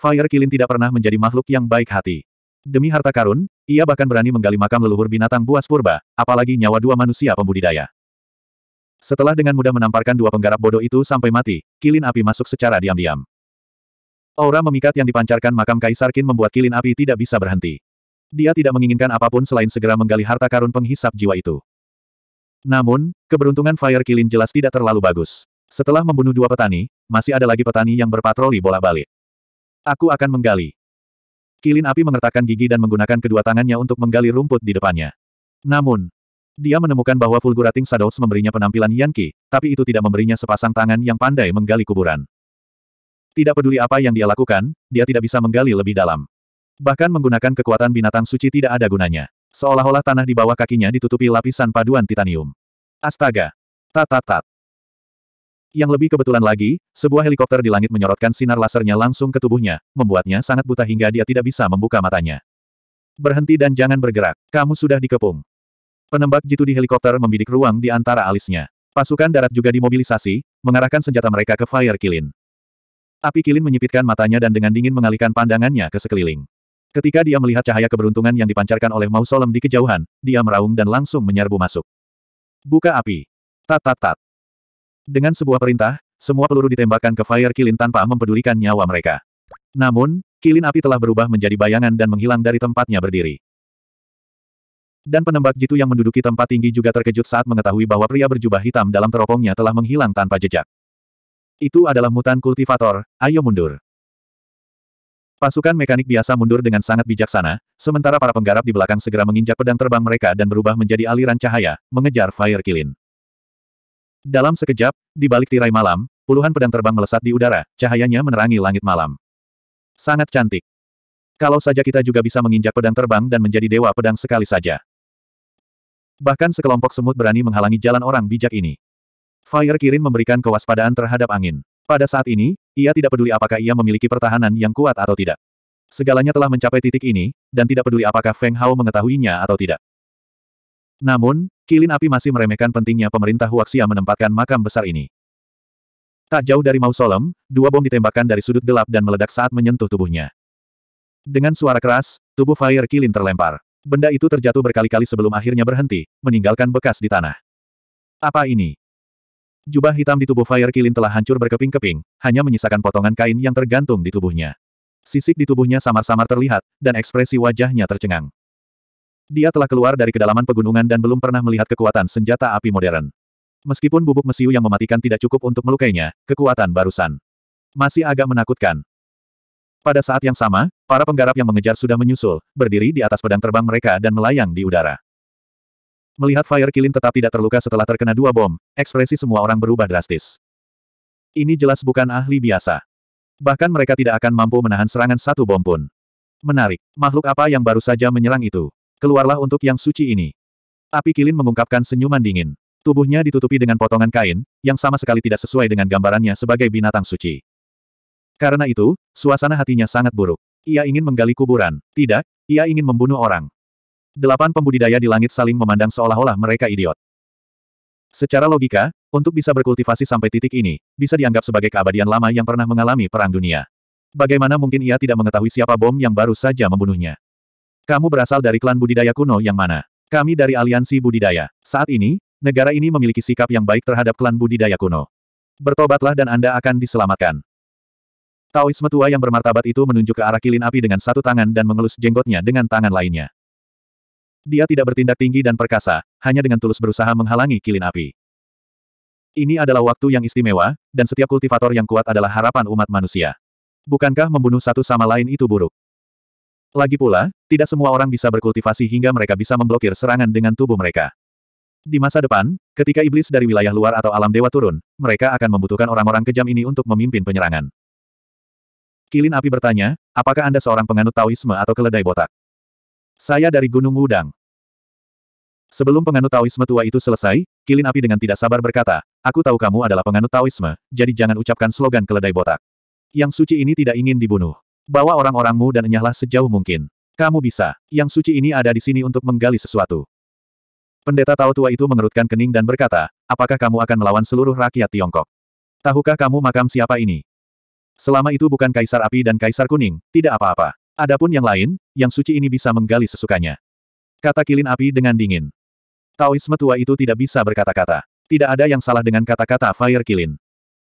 Fire Kilin tidak pernah menjadi makhluk yang baik hati. Demi harta karun, ia bahkan berani menggali makam leluhur binatang buas purba, apalagi nyawa dua manusia pembudidaya. Setelah dengan mudah menamparkan dua penggarap bodoh itu sampai mati, kilin api masuk secara diam-diam. Aura memikat yang dipancarkan makam Kaisar Kin membuat kilin api tidak bisa berhenti. Dia tidak menginginkan apapun selain segera menggali harta karun penghisap jiwa itu. Namun, keberuntungan Fire Kilin jelas tidak terlalu bagus. Setelah membunuh dua petani, masih ada lagi petani yang berpatroli bola balik. Aku akan menggali. Kilin api mengertakkan gigi dan menggunakan kedua tangannya untuk menggali rumput di depannya. Namun, dia menemukan bahwa Fulgurating Shadows memberinya penampilan Yanki, tapi itu tidak memberinya sepasang tangan yang pandai menggali kuburan. Tidak peduli apa yang dia lakukan, dia tidak bisa menggali lebih dalam. Bahkan menggunakan kekuatan binatang suci tidak ada gunanya. Seolah-olah tanah di bawah kakinya ditutupi lapisan paduan titanium. Astaga! Tat tat tat. Yang lebih kebetulan lagi, sebuah helikopter di langit menyorotkan sinar lasernya langsung ke tubuhnya, membuatnya sangat buta hingga dia tidak bisa membuka matanya. Berhenti dan jangan bergerak, kamu sudah dikepung. Penembak jitu di helikopter membidik ruang di antara alisnya. Pasukan darat juga dimobilisasi, mengarahkan senjata mereka ke Fire Kilin. Api Kilin menyipitkan matanya dan dengan dingin mengalihkan pandangannya ke sekeliling. Ketika dia melihat cahaya keberuntungan yang dipancarkan oleh mausolem di kejauhan, dia meraung dan langsung menyerbu masuk. Buka api. Tat tat tat. Dengan sebuah perintah, semua peluru ditembakkan ke Fire Kilin tanpa mempedulikan nyawa mereka. Namun, kilin api telah berubah menjadi bayangan dan menghilang dari tempatnya berdiri. Dan penembak jitu yang menduduki tempat tinggi juga terkejut saat mengetahui bahwa pria berjubah hitam dalam teropongnya telah menghilang tanpa jejak. Itu adalah mutan kultivator, ayo mundur. Pasukan mekanik biasa mundur dengan sangat bijaksana, sementara para penggarap di belakang segera menginjak pedang terbang mereka dan berubah menjadi aliran cahaya, mengejar Fire Kilin. Dalam sekejap, di balik tirai malam, puluhan pedang terbang melesat di udara, cahayanya menerangi langit malam. Sangat cantik. Kalau saja kita juga bisa menginjak pedang terbang dan menjadi dewa pedang sekali saja. Bahkan sekelompok semut berani menghalangi jalan orang bijak ini. Fire Kirin memberikan kewaspadaan terhadap angin. Pada saat ini, ia tidak peduli apakah ia memiliki pertahanan yang kuat atau tidak. Segalanya telah mencapai titik ini, dan tidak peduli apakah Feng Hao mengetahuinya atau tidak. Namun, Kilin Api masih meremehkan pentingnya pemerintah Huaxia menempatkan makam besar ini. Tak jauh dari mausolem, dua bom ditembakkan dari sudut gelap dan meledak saat menyentuh tubuhnya. Dengan suara keras, tubuh Fire Kilin terlempar. Benda itu terjatuh berkali-kali sebelum akhirnya berhenti, meninggalkan bekas di tanah. Apa ini? Jubah hitam di tubuh Fire Kilin telah hancur berkeping-keping, hanya menyisakan potongan kain yang tergantung di tubuhnya. Sisik di tubuhnya samar-samar terlihat, dan ekspresi wajahnya tercengang. Dia telah keluar dari kedalaman pegunungan dan belum pernah melihat kekuatan senjata api modern. Meskipun bubuk mesiu yang mematikan tidak cukup untuk melukainya, kekuatan barusan masih agak menakutkan. Pada saat yang sama, para penggarap yang mengejar sudah menyusul, berdiri di atas pedang terbang mereka dan melayang di udara. Melihat Fire Kilin tetap tidak terluka setelah terkena dua bom, ekspresi semua orang berubah drastis. Ini jelas bukan ahli biasa. Bahkan mereka tidak akan mampu menahan serangan satu bom pun. Menarik, makhluk apa yang baru saja menyerang itu? Keluarlah untuk yang suci ini. Api Kilin mengungkapkan senyuman dingin. Tubuhnya ditutupi dengan potongan kain, yang sama sekali tidak sesuai dengan gambarannya sebagai binatang suci. Karena itu, suasana hatinya sangat buruk. Ia ingin menggali kuburan. Tidak, ia ingin membunuh orang. Delapan pembudidaya di langit saling memandang seolah-olah mereka idiot. Secara logika, untuk bisa berkultivasi sampai titik ini, bisa dianggap sebagai keabadian lama yang pernah mengalami perang dunia. Bagaimana mungkin ia tidak mengetahui siapa bom yang baru saja membunuhnya? Kamu berasal dari klan budidaya kuno yang mana? Kami dari aliansi budidaya. Saat ini, negara ini memiliki sikap yang baik terhadap klan budidaya kuno. Bertobatlah dan Anda akan diselamatkan. Taoisme tua yang bermartabat itu menunjuk ke arah kilin api dengan satu tangan dan mengelus jenggotnya dengan tangan lainnya. Dia tidak bertindak tinggi dan perkasa, hanya dengan tulus berusaha menghalangi kilin api. Ini adalah waktu yang istimewa, dan setiap kultivator yang kuat adalah harapan umat manusia. Bukankah membunuh satu sama lain itu buruk? Lagi pula, tidak semua orang bisa berkultivasi hingga mereka bisa memblokir serangan dengan tubuh mereka. Di masa depan, ketika iblis dari wilayah luar atau alam dewa turun, mereka akan membutuhkan orang-orang kejam ini untuk memimpin penyerangan. Kilin api bertanya, apakah Anda seorang penganut Taoisme atau keledai botak? Saya dari Gunung Wudang. Sebelum penganut Taoisme tua itu selesai, Kilin Api dengan tidak sabar berkata, Aku tahu kamu adalah penganut Taoisme, jadi jangan ucapkan slogan keledai botak. Yang suci ini tidak ingin dibunuh. Bawa orang-orangmu dan enyahlah sejauh mungkin. Kamu bisa. Yang suci ini ada di sini untuk menggali sesuatu. Pendeta Tao tua itu mengerutkan kening dan berkata, apakah kamu akan melawan seluruh rakyat Tiongkok? Tahukah kamu makam siapa ini? Selama itu bukan Kaisar Api dan Kaisar Kuning, tidak apa-apa. Adapun yang lain, yang suci ini bisa menggali sesukanya. Kata kilin api dengan dingin. Taoisme tua itu tidak bisa berkata-kata. Tidak ada yang salah dengan kata-kata Fire Kilin.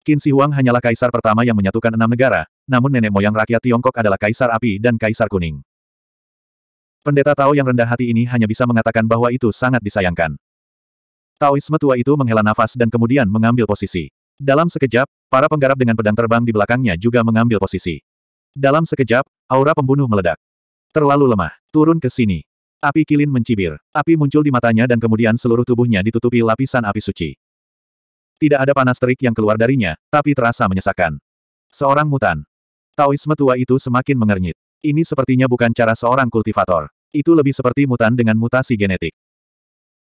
Qin Shi Huang hanyalah kaisar pertama yang menyatukan enam negara, namun nenek moyang rakyat Tiongkok adalah kaisar api dan kaisar kuning. Pendeta Tao yang rendah hati ini hanya bisa mengatakan bahwa itu sangat disayangkan. Taoisme tua itu menghela nafas dan kemudian mengambil posisi. Dalam sekejap, para penggarap dengan pedang terbang di belakangnya juga mengambil posisi. Dalam sekejap, aura pembunuh meledak. Terlalu lemah, turun ke sini. Api kilin mencibir. Api muncul di matanya dan kemudian seluruh tubuhnya ditutupi lapisan api suci. Tidak ada panas terik yang keluar darinya, tapi terasa menyesakan. Seorang mutan. Taoisme tua itu semakin mengernyit. Ini sepertinya bukan cara seorang kultivator. Itu lebih seperti mutan dengan mutasi genetik.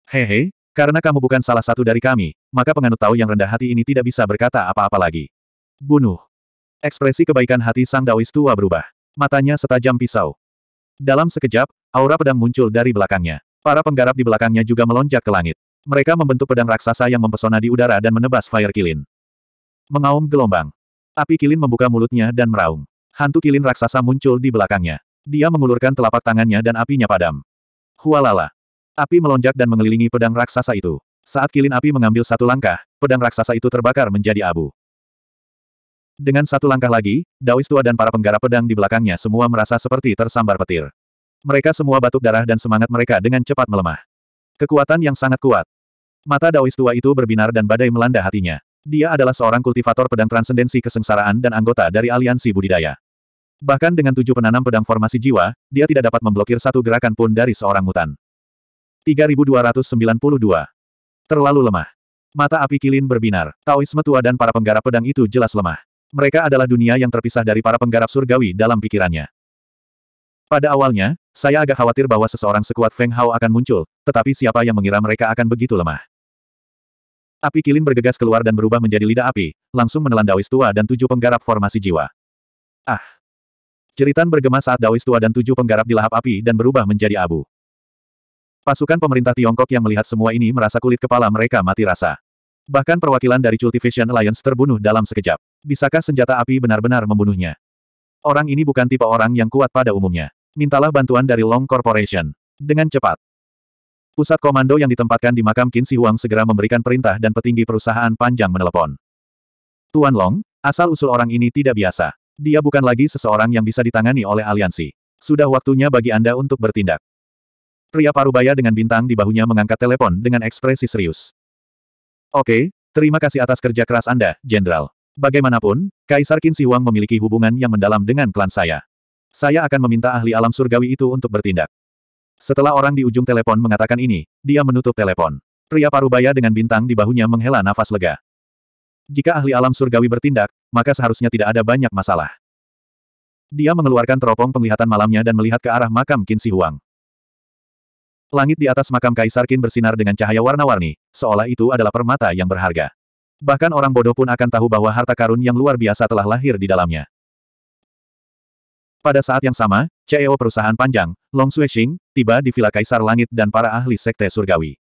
Hehe, karena kamu bukan salah satu dari kami, maka penganut Tao yang rendah hati ini tidak bisa berkata apa-apa lagi. Bunuh. Ekspresi kebaikan hati sang Daois tua berubah. Matanya setajam pisau. Dalam sekejap, aura pedang muncul dari belakangnya. Para penggarap di belakangnya juga melonjak ke langit. Mereka membentuk pedang raksasa yang mempesona di udara dan menebas Fire Kilin. Mengaum gelombang. Api kilin membuka mulutnya dan meraung. Hantu kilin raksasa muncul di belakangnya. Dia mengulurkan telapak tangannya dan apinya padam. Hualala. Api melonjak dan mengelilingi pedang raksasa itu. Saat kilin api mengambil satu langkah, pedang raksasa itu terbakar menjadi abu. Dengan satu langkah lagi, Daois tua dan para penggarap pedang di belakangnya semua merasa seperti tersambar petir. Mereka semua batuk darah dan semangat mereka dengan cepat melemah. Kekuatan yang sangat kuat, Mata Daois tua itu berbinar dan badai melanda hatinya. Dia adalah seorang kultivator pedang transendensi kesengsaraan dan anggota dari aliansi budidaya. Bahkan dengan tujuh penanam pedang formasi jiwa, dia tidak dapat memblokir satu gerakan pun dari seorang mutan. 3292. Terlalu lemah. Mata api kilin berbinar. Taoisme tua dan para penggarap pedang itu jelas lemah. Mereka adalah dunia yang terpisah dari para penggarap surgawi dalam pikirannya. Pada awalnya, saya agak khawatir bahwa seseorang sekuat Feng Hao akan muncul, tetapi siapa yang mengira mereka akan begitu lemah. Api kilin bergegas keluar dan berubah menjadi lidah api, langsung menelan Daois tua dan tujuh penggarap formasi jiwa. Ah! Jeritan bergema saat Daois tua dan tujuh penggarap dilahap api dan berubah menjadi abu. Pasukan pemerintah Tiongkok yang melihat semua ini merasa kulit kepala mereka mati rasa. Bahkan perwakilan dari Cultivation Alliance terbunuh dalam sekejap. Bisakah senjata api benar-benar membunuhnya? Orang ini bukan tipe orang yang kuat pada umumnya. Mintalah bantuan dari Long Corporation. Dengan cepat, Pusat komando yang ditempatkan di makam Qin Si Huang segera memberikan perintah dan petinggi perusahaan panjang menelepon. Tuan Long, asal-usul orang ini tidak biasa. Dia bukan lagi seseorang yang bisa ditangani oleh aliansi. Sudah waktunya bagi Anda untuk bertindak. Pria parubaya dengan bintang di bahunya mengangkat telepon dengan ekspresi serius. Oke, terima kasih atas kerja keras Anda, Jenderal. Bagaimanapun, Kaisar Qin Si Huang memiliki hubungan yang mendalam dengan klan saya. Saya akan meminta ahli alam surgawi itu untuk bertindak. Setelah orang di ujung telepon mengatakan ini, dia menutup telepon. Pria parubaya dengan bintang di bahunya menghela nafas lega. Jika ahli alam surgawi bertindak, maka seharusnya tidak ada banyak masalah. Dia mengeluarkan teropong penglihatan malamnya dan melihat ke arah makam Qin Si Huang. Langit di atas makam Kaisar Qin bersinar dengan cahaya warna-warni, seolah itu adalah permata yang berharga. Bahkan orang bodoh pun akan tahu bahwa harta karun yang luar biasa telah lahir di dalamnya. Pada saat yang sama, CEO perusahaan panjang, Long Xuexing, tiba di Villa Kaisar Langit dan para ahli Sekte Surgawi.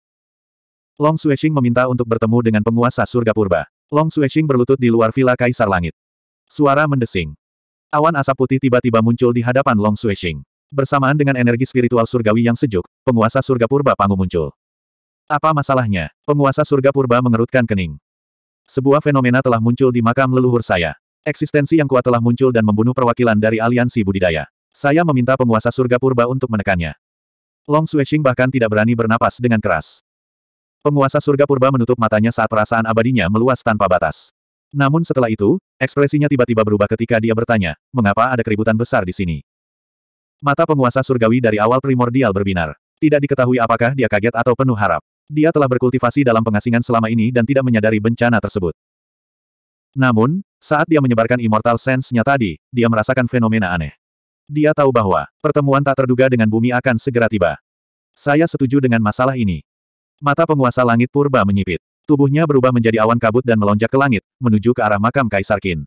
Long Xuexing meminta untuk bertemu dengan penguasa surga purba. Long Xuexing berlutut di luar Villa Kaisar Langit. Suara mendesing. Awan asap putih tiba-tiba muncul di hadapan Long Xuexing. Bersamaan dengan energi spiritual surgawi yang sejuk, penguasa surga purba Pangu muncul. Apa masalahnya? Penguasa surga purba mengerutkan kening. Sebuah fenomena telah muncul di makam leluhur saya. Eksistensi yang kuat telah muncul dan membunuh perwakilan dari aliansi budidaya. Saya meminta penguasa surga purba untuk menekannya. Long Xueqing bahkan tidak berani bernapas dengan keras. Penguasa surga purba menutup matanya saat perasaan abadinya meluas tanpa batas. Namun setelah itu, ekspresinya tiba-tiba berubah ketika dia bertanya, mengapa ada keributan besar di sini? Mata penguasa surgawi dari awal primordial berbinar. Tidak diketahui apakah dia kaget atau penuh harap. Dia telah berkultivasi dalam pengasingan selama ini dan tidak menyadari bencana tersebut. Namun, saat dia menyebarkan Immortal Sense-nya tadi, dia merasakan fenomena aneh. Dia tahu bahwa pertemuan tak terduga dengan bumi akan segera tiba. Saya setuju dengan masalah ini. Mata penguasa langit purba menyipit. Tubuhnya berubah menjadi awan kabut dan melonjak ke langit, menuju ke arah makam Kaisar Qin.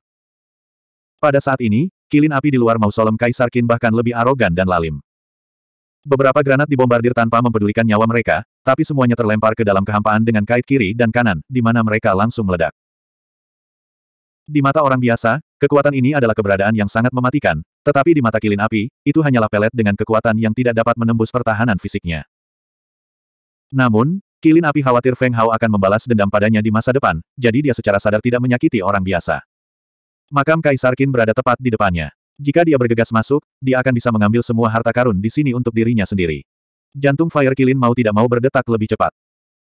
Pada saat ini, kilin api di luar mausolem Kaisar Qin bahkan lebih arogan dan lalim. Beberapa granat dibombardir tanpa mempedulikan nyawa mereka, tapi semuanya terlempar ke dalam kehampaan dengan kait kiri dan kanan, di mana mereka langsung meledak. Di mata orang biasa, kekuatan ini adalah keberadaan yang sangat mematikan, tetapi di mata kilin api, itu hanyalah pelet dengan kekuatan yang tidak dapat menembus pertahanan fisiknya. Namun, kilin api khawatir Feng Hao akan membalas dendam padanya di masa depan, jadi dia secara sadar tidak menyakiti orang biasa. Makam Kaisar Qin berada tepat di depannya. Jika dia bergegas masuk, dia akan bisa mengambil semua harta karun di sini untuk dirinya sendiri. Jantung Fire Kilin mau tidak mau berdetak lebih cepat.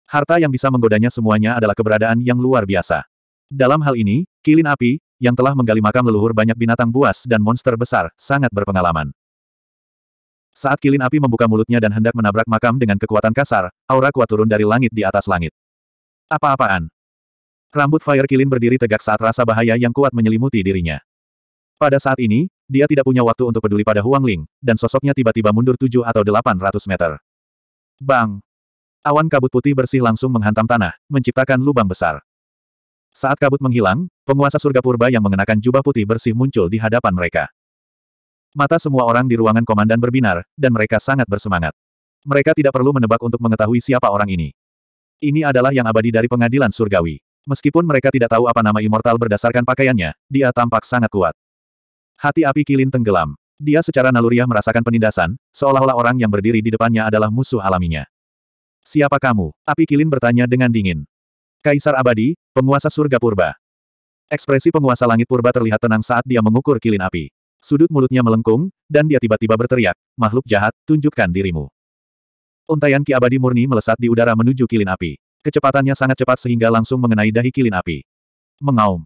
Harta yang bisa menggodanya semuanya adalah keberadaan yang luar biasa. Dalam hal ini, kilin api, yang telah menggali makam leluhur banyak binatang buas dan monster besar, sangat berpengalaman. Saat kilin api membuka mulutnya dan hendak menabrak makam dengan kekuatan kasar, aura kuat turun dari langit di atas langit. Apa-apaan? Rambut Fire Kilin berdiri tegak saat rasa bahaya yang kuat menyelimuti dirinya. Pada saat ini, dia tidak punya waktu untuk peduli pada Huang Ling, dan sosoknya tiba-tiba mundur 7 atau 800 meter. Bang! Awan kabut putih bersih langsung menghantam tanah, menciptakan lubang besar. Saat kabut menghilang, penguasa surga purba yang mengenakan jubah putih bersih muncul di hadapan mereka. Mata semua orang di ruangan komandan berbinar, dan mereka sangat bersemangat. Mereka tidak perlu menebak untuk mengetahui siapa orang ini. Ini adalah yang abadi dari pengadilan surgawi. Meskipun mereka tidak tahu apa nama immortal berdasarkan pakaiannya, dia tampak sangat kuat. Hati api kilin tenggelam. Dia secara naluriah merasakan penindasan, seolah-olah orang yang berdiri di depannya adalah musuh alaminya. Siapa kamu? Api kilin bertanya dengan dingin. Kaisar Abadi, Penguasa Surga Purba. Ekspresi penguasa langit purba terlihat tenang saat dia mengukur kilin api. Sudut mulutnya melengkung, dan dia tiba-tiba berteriak, makhluk jahat, tunjukkan dirimu. Untaian ki abadi murni melesat di udara menuju kilin api. Kecepatannya sangat cepat sehingga langsung mengenai dahi kilin api. Mengaum.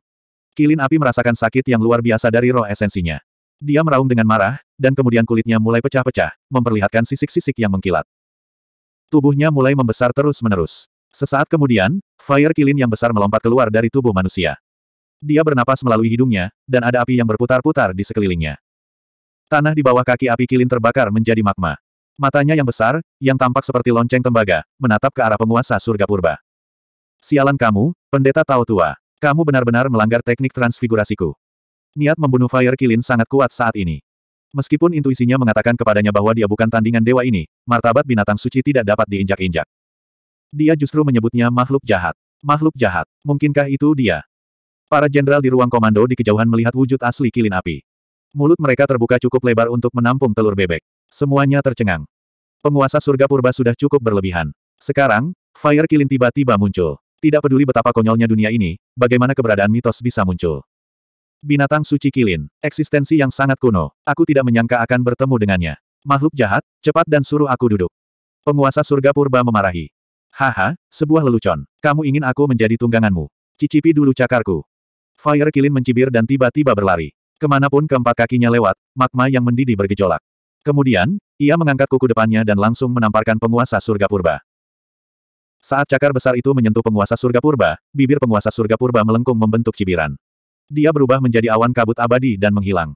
Kilin api merasakan sakit yang luar biasa dari roh esensinya. Dia meraung dengan marah, dan kemudian kulitnya mulai pecah-pecah, memperlihatkan sisik-sisik yang mengkilat. Tubuhnya mulai membesar terus-menerus. Sesaat kemudian, fire kilin yang besar melompat keluar dari tubuh manusia. Dia bernapas melalui hidungnya, dan ada api yang berputar-putar di sekelilingnya. Tanah di bawah kaki api kilin terbakar menjadi magma. Matanya yang besar, yang tampak seperti lonceng tembaga, menatap ke arah penguasa surga purba. Sialan kamu, pendeta Tao Tua. Kamu benar-benar melanggar teknik transfigurasiku. Niat membunuh Fire Kilin sangat kuat saat ini. Meskipun intuisinya mengatakan kepadanya bahwa dia bukan tandingan dewa ini, martabat binatang suci tidak dapat diinjak-injak. Dia justru menyebutnya makhluk jahat. Makhluk jahat. Mungkinkah itu dia? Para jenderal di ruang komando di kejauhan melihat wujud asli kilin api. Mulut mereka terbuka cukup lebar untuk menampung telur bebek. Semuanya tercengang. Penguasa surga purba sudah cukup berlebihan. Sekarang, Fire Kilin tiba-tiba muncul. Tidak peduli betapa konyolnya dunia ini, bagaimana keberadaan mitos bisa muncul. Binatang suci Kilin, eksistensi yang sangat kuno, aku tidak menyangka akan bertemu dengannya. Makhluk jahat, cepat dan suruh aku duduk. Penguasa surga purba memarahi. Haha, sebuah lelucon. Kamu ingin aku menjadi tungganganmu. Cicipi dulu cakarku. Fire Kilin mencibir dan tiba-tiba berlari. Kemanapun keempat kakinya lewat, magma yang mendidih bergejolak. Kemudian, ia mengangkat kuku depannya dan langsung menamparkan penguasa surga purba. Saat cakar besar itu menyentuh penguasa surga purba, bibir penguasa surga purba melengkung membentuk cibiran. Dia berubah menjadi awan kabut abadi dan menghilang.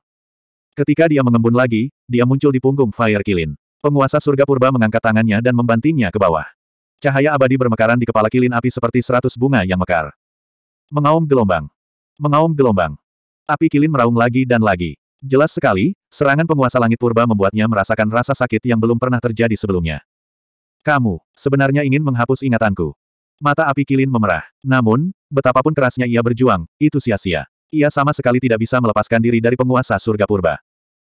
Ketika dia mengembun lagi, dia muncul di punggung Fire Kilin. Penguasa surga purba mengangkat tangannya dan membantingnya ke bawah. Cahaya abadi bermekaran di kepala kilin api seperti seratus bunga yang mekar. Mengaum gelombang. Mengaum gelombang. Api kilin meraung lagi dan lagi. Jelas sekali, serangan penguasa langit purba membuatnya merasakan rasa sakit yang belum pernah terjadi sebelumnya. Kamu, sebenarnya ingin menghapus ingatanku. Mata api kilin memerah. Namun, betapapun kerasnya ia berjuang, itu sia-sia. Ia sama sekali tidak bisa melepaskan diri dari penguasa surga purba.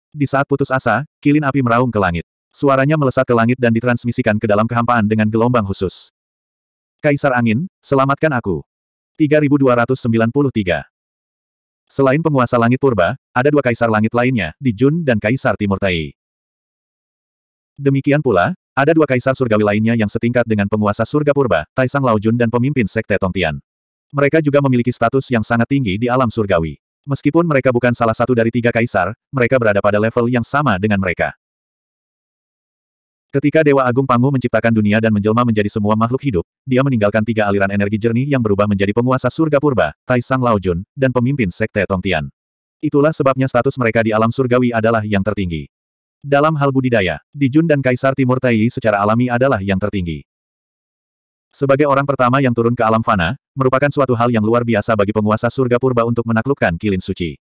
Di saat putus asa, kilin api meraung ke langit. Suaranya melesat ke langit dan ditransmisikan ke dalam kehampaan dengan gelombang khusus. Kaisar Angin, selamatkan aku. 3293 Selain penguasa langit purba, ada dua kaisar langit lainnya, di Jun dan Kaisar Timur Tai. Demikian pula, ada dua kaisar surgawi lainnya yang setingkat dengan penguasa surga purba, Taisang Lao Jun dan pemimpin Sekte Tongtian. Mereka juga memiliki status yang sangat tinggi di alam surgawi. Meskipun mereka bukan salah satu dari tiga kaisar, mereka berada pada level yang sama dengan mereka. Ketika Dewa Agung Pangu menciptakan dunia dan menjelma menjadi semua makhluk hidup, dia meninggalkan tiga aliran energi jernih yang berubah menjadi penguasa surga purba, Lao Laojun, dan pemimpin Sekte Tongtian. Itulah sebabnya status mereka di alam surgawi adalah yang tertinggi. Dalam hal budidaya, Di Jun dan Kaisar Timur Taiyi secara alami adalah yang tertinggi. Sebagai orang pertama yang turun ke alam fana, merupakan suatu hal yang luar biasa bagi penguasa surga purba untuk menaklukkan kilin suci.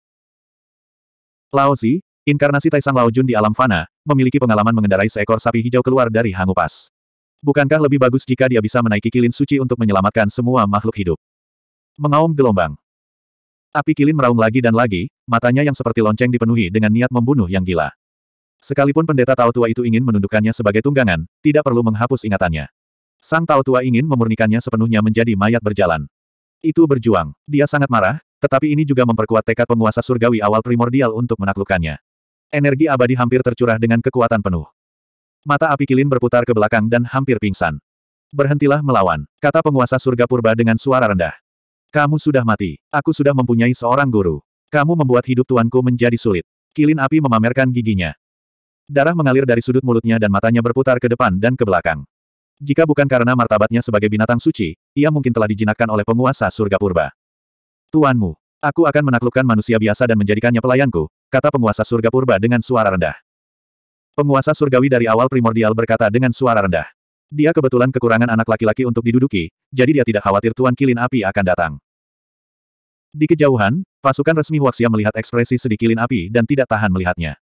Laozi, Inkarnasi Taisang Lao di alam fana, memiliki pengalaman mengendarai seekor sapi hijau keluar dari hangupas. Bukankah lebih bagus jika dia bisa menaiki kilin suci untuk menyelamatkan semua makhluk hidup? Mengaum gelombang. Api kilin meraung lagi dan lagi, matanya yang seperti lonceng dipenuhi dengan niat membunuh yang gila. Sekalipun pendeta Tao Tua itu ingin menundukkannya sebagai tunggangan, tidak perlu menghapus ingatannya. Sang Tao Tua ingin memurnikannya sepenuhnya menjadi mayat berjalan. Itu berjuang. Dia sangat marah, tetapi ini juga memperkuat tekad penguasa surgawi awal primordial untuk menaklukkannya. Energi abadi hampir tercurah dengan kekuatan penuh. Mata api kilin berputar ke belakang dan hampir pingsan. Berhentilah melawan, kata penguasa surga purba dengan suara rendah. Kamu sudah mati. Aku sudah mempunyai seorang guru. Kamu membuat hidup tuanku menjadi sulit. Kilin api memamerkan giginya. Darah mengalir dari sudut mulutnya dan matanya berputar ke depan dan ke belakang. Jika bukan karena martabatnya sebagai binatang suci, ia mungkin telah dijinakkan oleh penguasa surga purba. Tuanmu, aku akan menaklukkan manusia biasa dan menjadikannya pelayanku, kata penguasa surga purba dengan suara rendah. Penguasa surgawi dari awal primordial berkata dengan suara rendah. Dia kebetulan kekurangan anak laki-laki untuk diduduki, jadi dia tidak khawatir Tuan Kilin Api akan datang. Di kejauhan, pasukan resmi Huaxia melihat ekspresi sedih Kilin Api dan tidak tahan melihatnya.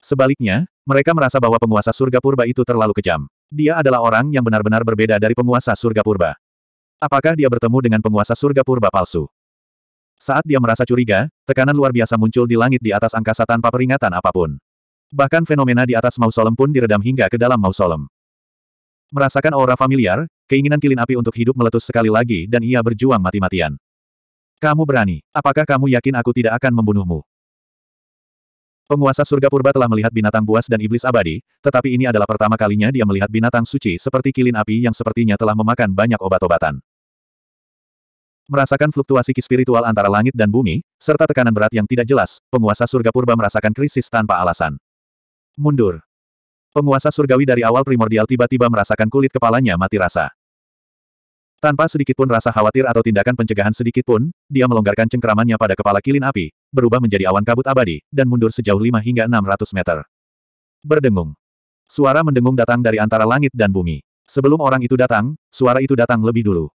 Sebaliknya, mereka merasa bahwa penguasa surga purba itu terlalu kejam. Dia adalah orang yang benar-benar berbeda dari penguasa surga purba. Apakah dia bertemu dengan penguasa surga purba palsu? Saat dia merasa curiga, tekanan luar biasa muncul di langit di atas angkasa tanpa peringatan apapun. Bahkan fenomena di atas mausolem pun diredam hingga ke dalam mausolem. Merasakan aura familiar, keinginan kilin api untuk hidup meletus sekali lagi dan ia berjuang mati-matian. Kamu berani, apakah kamu yakin aku tidak akan membunuhmu? Penguasa surga purba telah melihat binatang buas dan iblis abadi, tetapi ini adalah pertama kalinya dia melihat binatang suci seperti kilin api yang sepertinya telah memakan banyak obat-obatan. Merasakan fluktuasi ki spiritual antara langit dan bumi, serta tekanan berat yang tidak jelas, penguasa surga purba merasakan krisis tanpa alasan. Mundur. Penguasa surgawi dari awal primordial tiba-tiba merasakan kulit kepalanya mati rasa. Tanpa sedikitpun rasa khawatir atau tindakan pencegahan sedikitpun, dia melonggarkan cengkeramannya pada kepala kilin api, berubah menjadi awan kabut abadi, dan mundur sejauh 5 hingga 600 meter. Berdengung. Suara mendengung datang dari antara langit dan bumi. Sebelum orang itu datang, suara itu datang lebih dulu.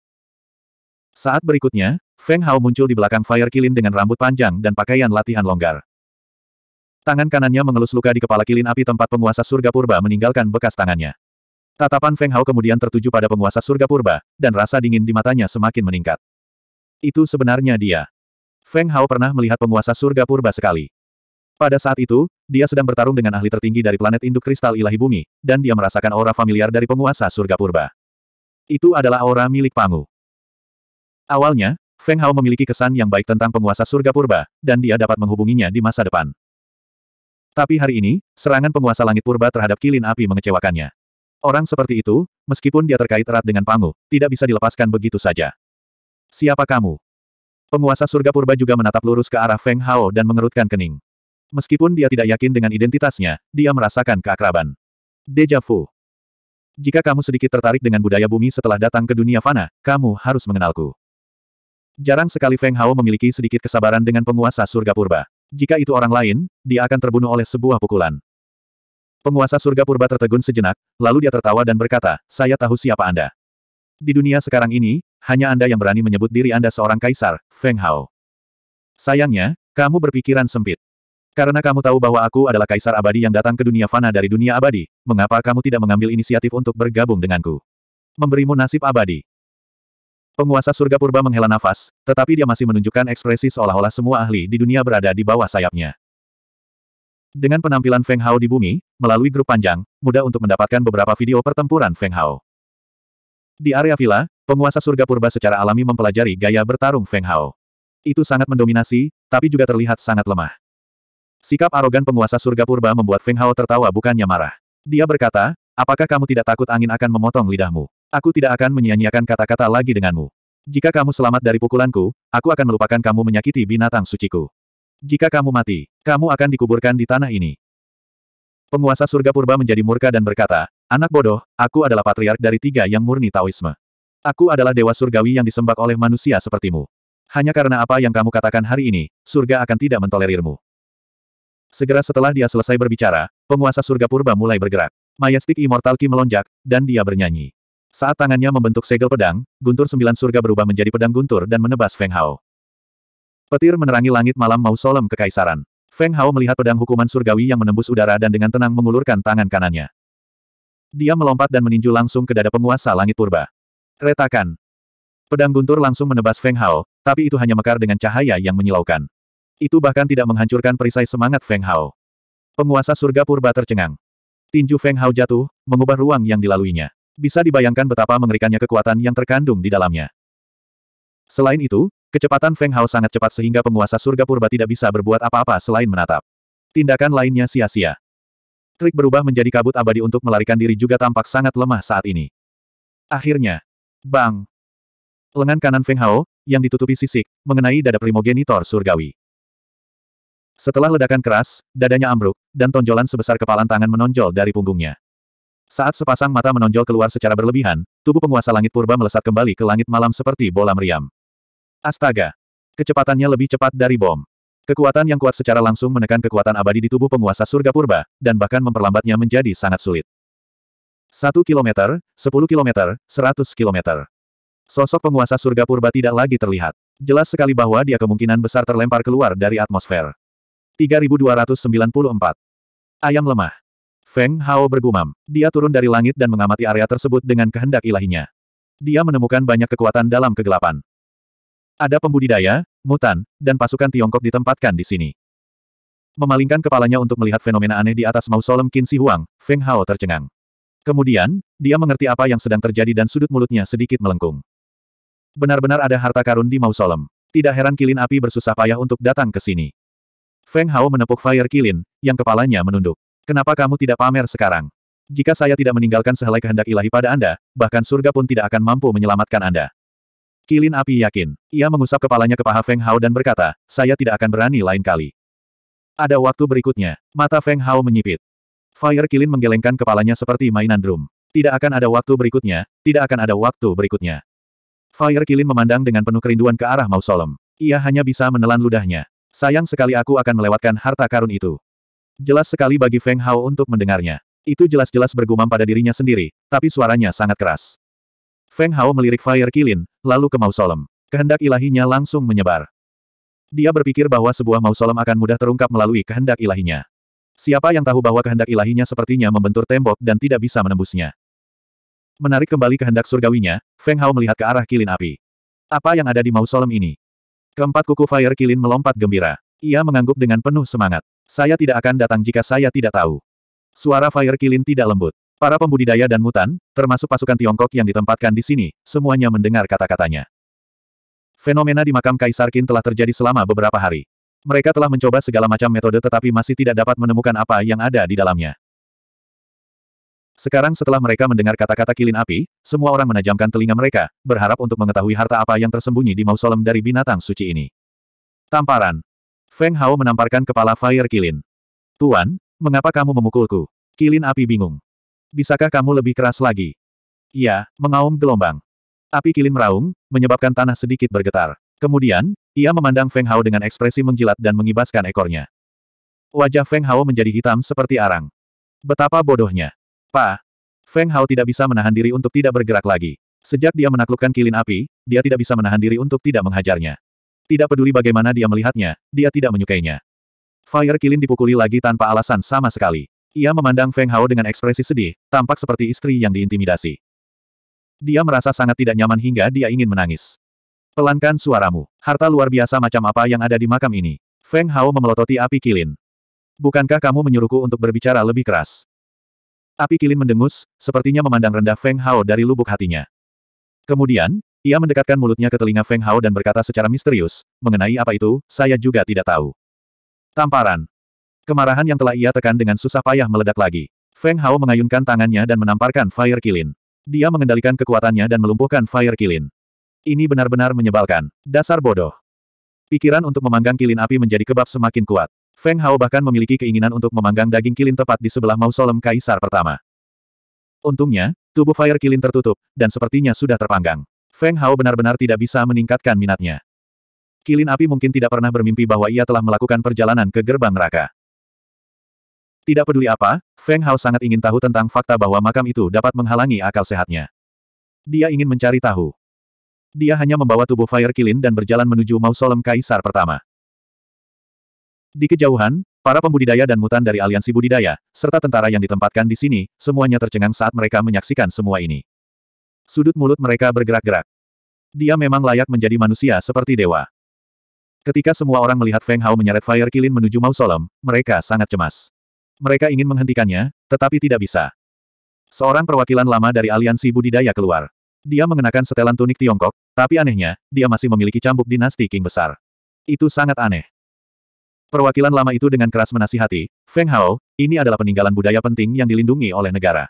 Saat berikutnya, Feng Hao muncul di belakang Fire Kilin dengan rambut panjang dan pakaian latihan longgar. Tangan kanannya mengelus luka di kepala kilin api tempat penguasa surga purba meninggalkan bekas tangannya. Tatapan Feng Hao kemudian tertuju pada penguasa surga purba, dan rasa dingin di matanya semakin meningkat. Itu sebenarnya dia. Feng Hao pernah melihat penguasa surga purba sekali. Pada saat itu, dia sedang bertarung dengan ahli tertinggi dari planet induk kristal ilahi bumi, dan dia merasakan aura familiar dari penguasa surga purba. Itu adalah aura milik Pangu. Awalnya, Feng Hao memiliki kesan yang baik tentang penguasa surga purba, dan dia dapat menghubunginya di masa depan. Tapi hari ini, serangan penguasa langit purba terhadap kilin api mengecewakannya. Orang seperti itu, meskipun dia terkait erat dengan Pangu, tidak bisa dilepaskan begitu saja. Siapa kamu? Penguasa surga purba juga menatap lurus ke arah Feng Hao dan mengerutkan kening. Meskipun dia tidak yakin dengan identitasnya, dia merasakan keakraban. Deja vu. Jika kamu sedikit tertarik dengan budaya bumi setelah datang ke dunia fana, kamu harus mengenalku. Jarang sekali Feng Hao memiliki sedikit kesabaran dengan penguasa surga purba. Jika itu orang lain, dia akan terbunuh oleh sebuah pukulan. Penguasa surga purba tertegun sejenak, lalu dia tertawa dan berkata, saya tahu siapa Anda. Di dunia sekarang ini, hanya Anda yang berani menyebut diri Anda seorang kaisar, Feng Hao. Sayangnya, kamu berpikiran sempit. Karena kamu tahu bahwa aku adalah kaisar abadi yang datang ke dunia fana dari dunia abadi, mengapa kamu tidak mengambil inisiatif untuk bergabung denganku? Memberimu nasib abadi. Penguasa surga purba menghela nafas, tetapi dia masih menunjukkan ekspresi seolah-olah semua ahli di dunia berada di bawah sayapnya. Dengan penampilan Feng Hao di bumi, melalui grup panjang, mudah untuk mendapatkan beberapa video pertempuran Feng Hao. Di area villa, penguasa surga purba secara alami mempelajari gaya bertarung Feng Hao. Itu sangat mendominasi, tapi juga terlihat sangat lemah. Sikap arogan penguasa surga purba membuat Feng Hao tertawa bukannya marah. Dia berkata, apakah kamu tidak takut angin akan memotong lidahmu? Aku tidak akan menyia-nyiakan kata-kata lagi denganmu. Jika kamu selamat dari pukulanku, aku akan melupakan kamu menyakiti binatang suciku. Jika kamu mati, kamu akan dikuburkan di tanah ini. Penguasa surga purba menjadi murka dan berkata, Anak bodoh, aku adalah patriark dari tiga yang murni Taoisme. Aku adalah dewa surgawi yang disembah oleh manusia sepertimu. Hanya karena apa yang kamu katakan hari ini, surga akan tidak mentolerirmu. Segera setelah dia selesai berbicara, penguasa surga purba mulai bergerak. Mayastik Immortal Ki melonjak, dan dia bernyanyi. Saat tangannya membentuk segel pedang, guntur sembilan surga berubah menjadi pedang guntur dan menebas Feng Hao. Petir menerangi langit malam mau mausolem kekaisaran. Feng Hao melihat pedang hukuman surgawi yang menembus udara dan dengan tenang mengulurkan tangan kanannya. Dia melompat dan meninju langsung ke dada penguasa langit purba. Retakan. Pedang guntur langsung menebas Feng Hao, tapi itu hanya mekar dengan cahaya yang menyilaukan. Itu bahkan tidak menghancurkan perisai semangat Feng Hao. Penguasa surga purba tercengang. Tinju Feng Hao jatuh, mengubah ruang yang dilaluinya. Bisa dibayangkan betapa mengerikannya kekuatan yang terkandung di dalamnya. Selain itu, kecepatan Feng Hao sangat cepat sehingga penguasa surga purba tidak bisa berbuat apa-apa selain menatap. Tindakan lainnya sia-sia. Trik berubah menjadi kabut abadi untuk melarikan diri juga tampak sangat lemah saat ini. Akhirnya, bang! Lengan kanan Feng Hao, yang ditutupi sisik, mengenai dada primogenitor surgawi. Setelah ledakan keras, dadanya ambruk, dan tonjolan sebesar kepalan tangan menonjol dari punggungnya. Saat sepasang mata menonjol keluar secara berlebihan, tubuh penguasa langit purba melesat kembali ke langit malam seperti bola meriam. Astaga! Kecepatannya lebih cepat dari bom. Kekuatan yang kuat secara langsung menekan kekuatan abadi di tubuh penguasa surga purba, dan bahkan memperlambatnya menjadi sangat sulit. 1 kilometer, 10 kilometer, 100 kilometer. Sosok penguasa surga purba tidak lagi terlihat. Jelas sekali bahwa dia kemungkinan besar terlempar keluar dari atmosfer. 3294. Ayam lemah. Feng Hao bergumam. Dia turun dari langit dan mengamati area tersebut dengan kehendak ilahinya. Dia menemukan banyak kekuatan dalam kegelapan. Ada pembudidaya, mutan, dan pasukan Tiongkok ditempatkan di sini. Memalingkan kepalanya untuk melihat fenomena aneh di atas mausolem Qin Si Huang, Feng Hao tercengang. Kemudian, dia mengerti apa yang sedang terjadi dan sudut mulutnya sedikit melengkung. Benar-benar ada harta karun di mausolem. Tidak heran kilin api bersusah payah untuk datang ke sini. Feng Hao menepuk Fire Kilin, yang kepalanya menunduk. Kenapa kamu tidak pamer sekarang? Jika saya tidak meninggalkan sehelai kehendak ilahi pada Anda, bahkan surga pun tidak akan mampu menyelamatkan Anda. Kilin api yakin. Ia mengusap kepalanya ke paha Feng Hao dan berkata, saya tidak akan berani lain kali. Ada waktu berikutnya, mata Feng Hao menyipit. Fire Kilin menggelengkan kepalanya seperti mainan drum. Tidak akan ada waktu berikutnya, tidak akan ada waktu berikutnya. Fire Kilin memandang dengan penuh kerinduan ke arah mausolem. Ia hanya bisa menelan ludahnya. Sayang sekali aku akan melewatkan harta karun itu. Jelas sekali bagi Feng Hao untuk mendengarnya. Itu jelas-jelas bergumam pada dirinya sendiri, tapi suaranya sangat keras. Feng Hao melirik Fire Kilin, lalu ke mausolem. Kehendak ilahinya langsung menyebar. Dia berpikir bahwa sebuah mausolem akan mudah terungkap melalui kehendak ilahinya. Siapa yang tahu bahwa kehendak ilahinya sepertinya membentur tembok dan tidak bisa menembusnya. Menarik kembali kehendak surgawinya, Feng Hao melihat ke arah kilin api. Apa yang ada di mausolem ini? Keempat kuku Fire Kilin melompat gembira. Ia mengangguk dengan penuh semangat. Saya tidak akan datang jika saya tidak tahu. Suara Fire Kilin tidak lembut. Para pembudidaya dan mutan, termasuk pasukan Tiongkok yang ditempatkan di sini, semuanya mendengar kata-katanya. Fenomena di makam Kaisar Qin telah terjadi selama beberapa hari. Mereka telah mencoba segala macam metode tetapi masih tidak dapat menemukan apa yang ada di dalamnya. Sekarang setelah mereka mendengar kata-kata kilin api, semua orang menajamkan telinga mereka, berharap untuk mengetahui harta apa yang tersembunyi di mausolem dari binatang suci ini. Tamparan, Feng Hao menamparkan kepala Fire Kilin. Tuan, mengapa kamu memukulku? Kilin api bingung. Bisakah kamu lebih keras lagi? Ya, mengaum gelombang. Api kilin meraung, menyebabkan tanah sedikit bergetar. Kemudian, ia memandang Feng Hao dengan ekspresi menjilat dan mengibaskan ekornya. Wajah Feng Hao menjadi hitam seperti arang. Betapa bodohnya. Pa. Feng Hao tidak bisa menahan diri untuk tidak bergerak lagi. Sejak dia menaklukkan kilin api, dia tidak bisa menahan diri untuk tidak menghajarnya. Tidak peduli bagaimana dia melihatnya, dia tidak menyukainya. Fire Kilin dipukuli lagi tanpa alasan sama sekali. Ia memandang Feng Hao dengan ekspresi sedih, tampak seperti istri yang diintimidasi. Dia merasa sangat tidak nyaman hingga dia ingin menangis. Pelankan suaramu, harta luar biasa macam apa yang ada di makam ini. Feng Hao memelototi api Kilin. Bukankah kamu menyuruhku untuk berbicara lebih keras? Api Kilin mendengus, sepertinya memandang rendah Feng Hao dari lubuk hatinya. Kemudian, ia mendekatkan mulutnya ke telinga Feng Hao dan berkata secara misterius, mengenai apa itu, saya juga tidak tahu. Tamparan. Kemarahan yang telah ia tekan dengan susah payah meledak lagi. Feng Hao mengayunkan tangannya dan menamparkan Fire Kilin. Dia mengendalikan kekuatannya dan melumpuhkan Fire Kilin. Ini benar-benar menyebalkan. Dasar bodoh. Pikiran untuk memanggang kilin api menjadi kebab semakin kuat. Feng Hao bahkan memiliki keinginan untuk memanggang daging kilin tepat di sebelah mausolem kaisar pertama. Untungnya, tubuh Fire Kilin tertutup, dan sepertinya sudah terpanggang. Feng Hao benar-benar tidak bisa meningkatkan minatnya. Kilin api mungkin tidak pernah bermimpi bahwa ia telah melakukan perjalanan ke gerbang neraka. Tidak peduli apa, Feng Hao sangat ingin tahu tentang fakta bahwa makam itu dapat menghalangi akal sehatnya. Dia ingin mencari tahu. Dia hanya membawa tubuh Fire Kilin dan berjalan menuju mausolem Kaisar pertama. Di kejauhan, para pembudidaya dan mutan dari aliansi budidaya, serta tentara yang ditempatkan di sini, semuanya tercengang saat mereka menyaksikan semua ini. Sudut mulut mereka bergerak-gerak. Dia memang layak menjadi manusia seperti dewa. Ketika semua orang melihat Feng Hao menyeret Fire Kilin menuju mausolem, mereka sangat cemas. Mereka ingin menghentikannya, tetapi tidak bisa. Seorang perwakilan lama dari aliansi budidaya keluar. Dia mengenakan setelan tunik Tiongkok, tapi anehnya, dia masih memiliki cambuk dinasti King besar. Itu sangat aneh. Perwakilan lama itu dengan keras menasihati, Feng Hao, ini adalah peninggalan budaya penting yang dilindungi oleh negara.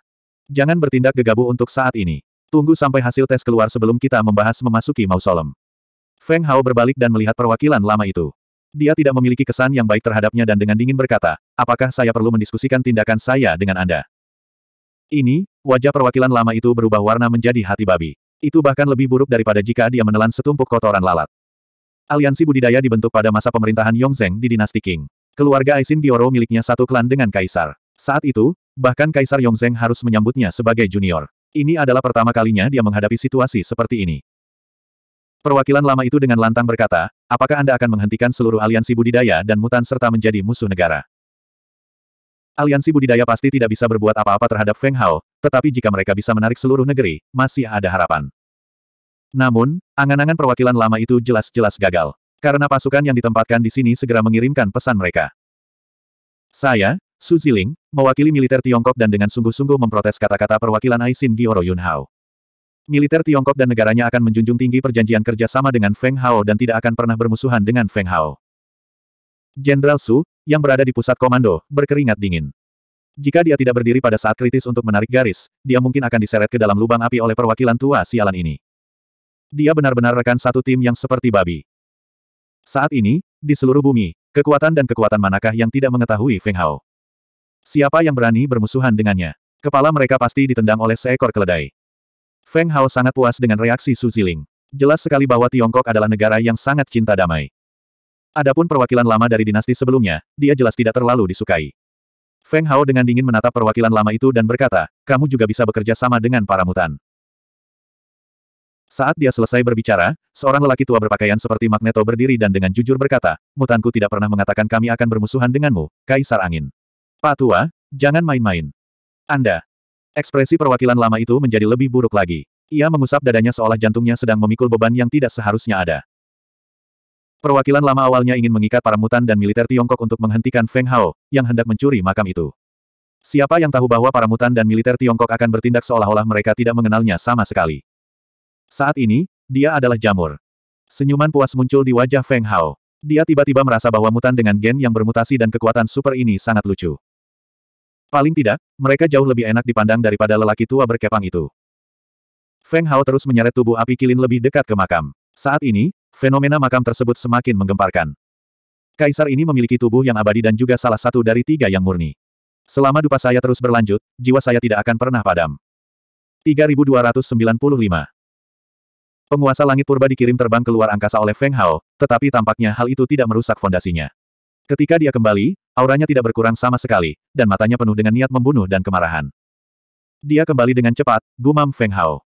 Jangan bertindak gegabah untuk saat ini. Tunggu sampai hasil tes keluar sebelum kita membahas memasuki mausolem. Feng Hao berbalik dan melihat perwakilan lama itu. Dia tidak memiliki kesan yang baik terhadapnya dan dengan dingin berkata, apakah saya perlu mendiskusikan tindakan saya dengan Anda? Ini, wajah perwakilan lama itu berubah warna menjadi hati babi. Itu bahkan lebih buruk daripada jika dia menelan setumpuk kotoran lalat. Aliansi budidaya dibentuk pada masa pemerintahan Yongzheng di dinasti Qing. Keluarga Aisin Dioro miliknya satu klan dengan Kaisar. Saat itu, bahkan Kaisar Yongzheng harus menyambutnya sebagai junior. Ini adalah pertama kalinya dia menghadapi situasi seperti ini. Perwakilan lama itu dengan lantang berkata, apakah Anda akan menghentikan seluruh aliansi budidaya dan mutan serta menjadi musuh negara? Aliansi budidaya pasti tidak bisa berbuat apa-apa terhadap Feng Hao, tetapi jika mereka bisa menarik seluruh negeri, masih ada harapan. Namun, angan-angan perwakilan lama itu jelas-jelas gagal. Karena pasukan yang ditempatkan di sini segera mengirimkan pesan mereka. Saya, Su Ziling, mewakili militer Tiongkok dan dengan sungguh-sungguh memprotes kata-kata perwakilan Aisin Gioro Yunhao. Militer Tiongkok dan negaranya akan menjunjung tinggi perjanjian kerjasama dengan Feng Hao dan tidak akan pernah bermusuhan dengan Feng Hao. Jenderal Su, yang berada di pusat komando, berkeringat dingin. Jika dia tidak berdiri pada saat kritis untuk menarik garis, dia mungkin akan diseret ke dalam lubang api oleh perwakilan tua sialan ini. Dia benar-benar rekan satu tim yang seperti babi. Saat ini, di seluruh bumi, kekuatan dan kekuatan manakah yang tidak mengetahui Feng Hao? Siapa yang berani bermusuhan dengannya? Kepala mereka pasti ditendang oleh seekor keledai. Feng Hao sangat puas dengan reaksi Su Ziling. Jelas sekali bahwa Tiongkok adalah negara yang sangat cinta damai. Adapun perwakilan lama dari dinasti sebelumnya, dia jelas tidak terlalu disukai. Feng Hao dengan dingin menatap perwakilan lama itu dan berkata, kamu juga bisa bekerja sama dengan para mutan. Saat dia selesai berbicara, seorang lelaki tua berpakaian seperti magneto berdiri dan dengan jujur berkata, Mutanku tidak pernah mengatakan kami akan bermusuhan denganmu, Kaisar Angin. Pak Tua, jangan main-main. Anda. Ekspresi perwakilan lama itu menjadi lebih buruk lagi. Ia mengusap dadanya seolah jantungnya sedang memikul beban yang tidak seharusnya ada. Perwakilan lama awalnya ingin mengikat para mutan dan militer Tiongkok untuk menghentikan Feng Hao, yang hendak mencuri makam itu. Siapa yang tahu bahwa para mutan dan militer Tiongkok akan bertindak seolah-olah mereka tidak mengenalnya sama sekali. Saat ini, dia adalah jamur. Senyuman puas muncul di wajah Feng Hao. Dia tiba-tiba merasa bahwa mutan dengan gen yang bermutasi dan kekuatan super ini sangat lucu. Paling tidak, mereka jauh lebih enak dipandang daripada lelaki tua berkepang itu. Feng Hao terus menyeret tubuh api kilin lebih dekat ke makam. Saat ini, fenomena makam tersebut semakin menggemparkan. Kaisar ini memiliki tubuh yang abadi dan juga salah satu dari tiga yang murni. Selama dupa saya terus berlanjut, jiwa saya tidak akan pernah padam. 3295 Penguasa langit purba dikirim terbang keluar angkasa oleh Feng Hao, tetapi tampaknya hal itu tidak merusak fondasinya. Ketika dia kembali, auranya tidak berkurang sama sekali, dan matanya penuh dengan niat membunuh dan kemarahan. Dia kembali dengan cepat, gumam Feng Hao.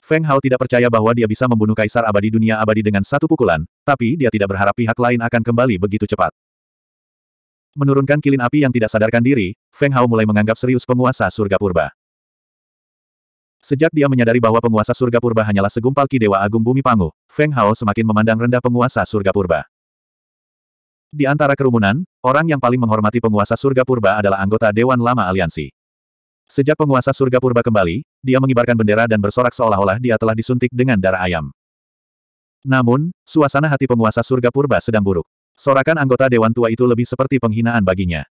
Feng Hao tidak percaya bahwa dia bisa membunuh kaisar abadi dunia abadi dengan satu pukulan, tapi dia tidak berharap pihak lain akan kembali begitu cepat. Menurunkan kilin api yang tidak sadarkan diri, Feng Hao mulai menganggap serius penguasa surga purba. Sejak dia menyadari bahwa penguasa surga purba hanyalah segumpal ki Dewa Agung Bumi panguh, Feng Hao semakin memandang rendah penguasa surga purba. Di antara kerumunan, orang yang paling menghormati penguasa surga purba adalah anggota Dewan Lama Aliansi. Sejak penguasa surga purba kembali, dia mengibarkan bendera dan bersorak seolah-olah dia telah disuntik dengan darah ayam. Namun, suasana hati penguasa surga purba sedang buruk. Sorakan anggota Dewan Tua itu lebih seperti penghinaan baginya.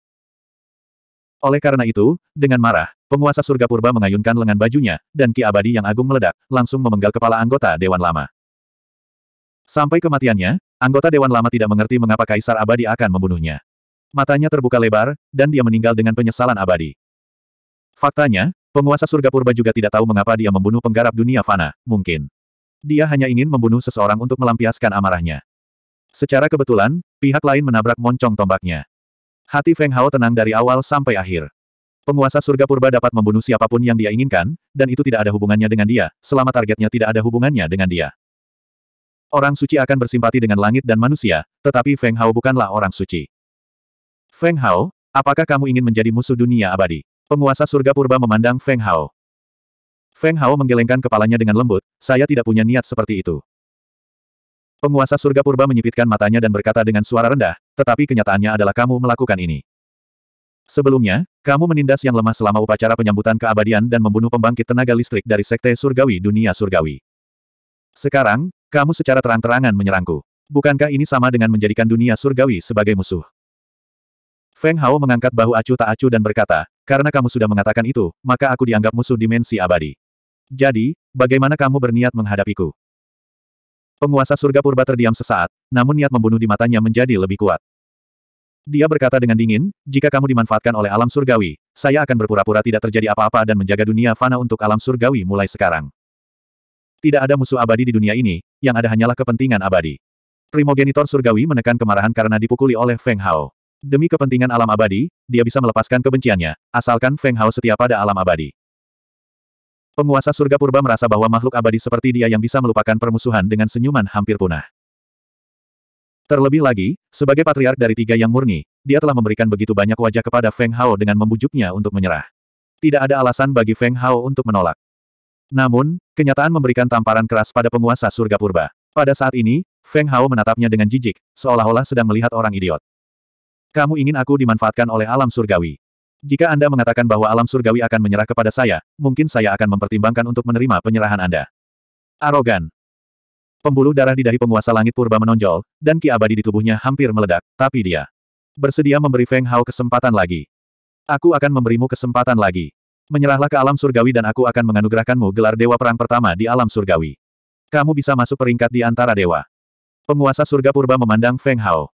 Oleh karena itu, dengan marah, penguasa surga purba mengayunkan lengan bajunya, dan Ki Abadi yang agung meledak, langsung memenggal kepala anggota Dewan Lama. Sampai kematiannya, anggota Dewan Lama tidak mengerti mengapa Kaisar Abadi akan membunuhnya. Matanya terbuka lebar, dan dia meninggal dengan penyesalan abadi. Faktanya, penguasa surga purba juga tidak tahu mengapa dia membunuh penggarap dunia fana, mungkin. Dia hanya ingin membunuh seseorang untuk melampiaskan amarahnya. Secara kebetulan, pihak lain menabrak moncong tombaknya. Hati Feng Hao tenang dari awal sampai akhir. Penguasa surga purba dapat membunuh siapapun yang dia inginkan, dan itu tidak ada hubungannya dengan dia, selama targetnya tidak ada hubungannya dengan dia. Orang suci akan bersimpati dengan langit dan manusia, tetapi Feng Hao bukanlah orang suci. Feng Hao, apakah kamu ingin menjadi musuh dunia abadi? Penguasa surga purba memandang Feng Hao. Feng Hao menggelengkan kepalanya dengan lembut, saya tidak punya niat seperti itu. Penguasa surga purba menyipitkan matanya dan berkata dengan suara rendah, tetapi kenyataannya adalah kamu melakukan ini. Sebelumnya, kamu menindas yang lemah selama upacara penyambutan keabadian dan membunuh pembangkit tenaga listrik dari sekte surgawi dunia surgawi. Sekarang, kamu secara terang-terangan menyerangku. Bukankah ini sama dengan menjadikan dunia surgawi sebagai musuh? Feng Hao mengangkat bahu acuh tak acuh dan berkata, karena kamu sudah mengatakan itu, maka aku dianggap musuh dimensi abadi. Jadi, bagaimana kamu berniat menghadapiku? Penguasa surga purba terdiam sesaat, namun niat membunuh di matanya menjadi lebih kuat. Dia berkata dengan dingin, jika kamu dimanfaatkan oleh alam surgawi, saya akan berpura-pura tidak terjadi apa-apa dan menjaga dunia fana untuk alam surgawi mulai sekarang. Tidak ada musuh abadi di dunia ini, yang ada hanyalah kepentingan abadi. Primogenitor surgawi menekan kemarahan karena dipukuli oleh Feng Hao. Demi kepentingan alam abadi, dia bisa melepaskan kebenciannya, asalkan Feng Hao setia pada alam abadi. Penguasa surga purba merasa bahwa makhluk abadi seperti dia yang bisa melupakan permusuhan dengan senyuman hampir punah. Terlebih lagi, sebagai patriark dari tiga yang murni, dia telah memberikan begitu banyak wajah kepada Feng Hao dengan membujuknya untuk menyerah. Tidak ada alasan bagi Feng Hao untuk menolak. Namun, kenyataan memberikan tamparan keras pada penguasa surga purba. Pada saat ini, Feng Hao menatapnya dengan jijik, seolah-olah sedang melihat orang idiot. Kamu ingin aku dimanfaatkan oleh alam surgawi. Jika Anda mengatakan bahwa alam surgawi akan menyerah kepada saya, mungkin saya akan mempertimbangkan untuk menerima penyerahan Anda. Arogan. Pembuluh darah di dahi penguasa langit purba menonjol, dan ki abadi di tubuhnya hampir meledak, tapi dia bersedia memberi Feng Hao kesempatan lagi. Aku akan memberimu kesempatan lagi. Menyerahlah ke alam surgawi dan aku akan menganugerahkanmu gelar dewa perang pertama di alam surgawi. Kamu bisa masuk peringkat di antara dewa. Penguasa surga purba memandang Feng Hao.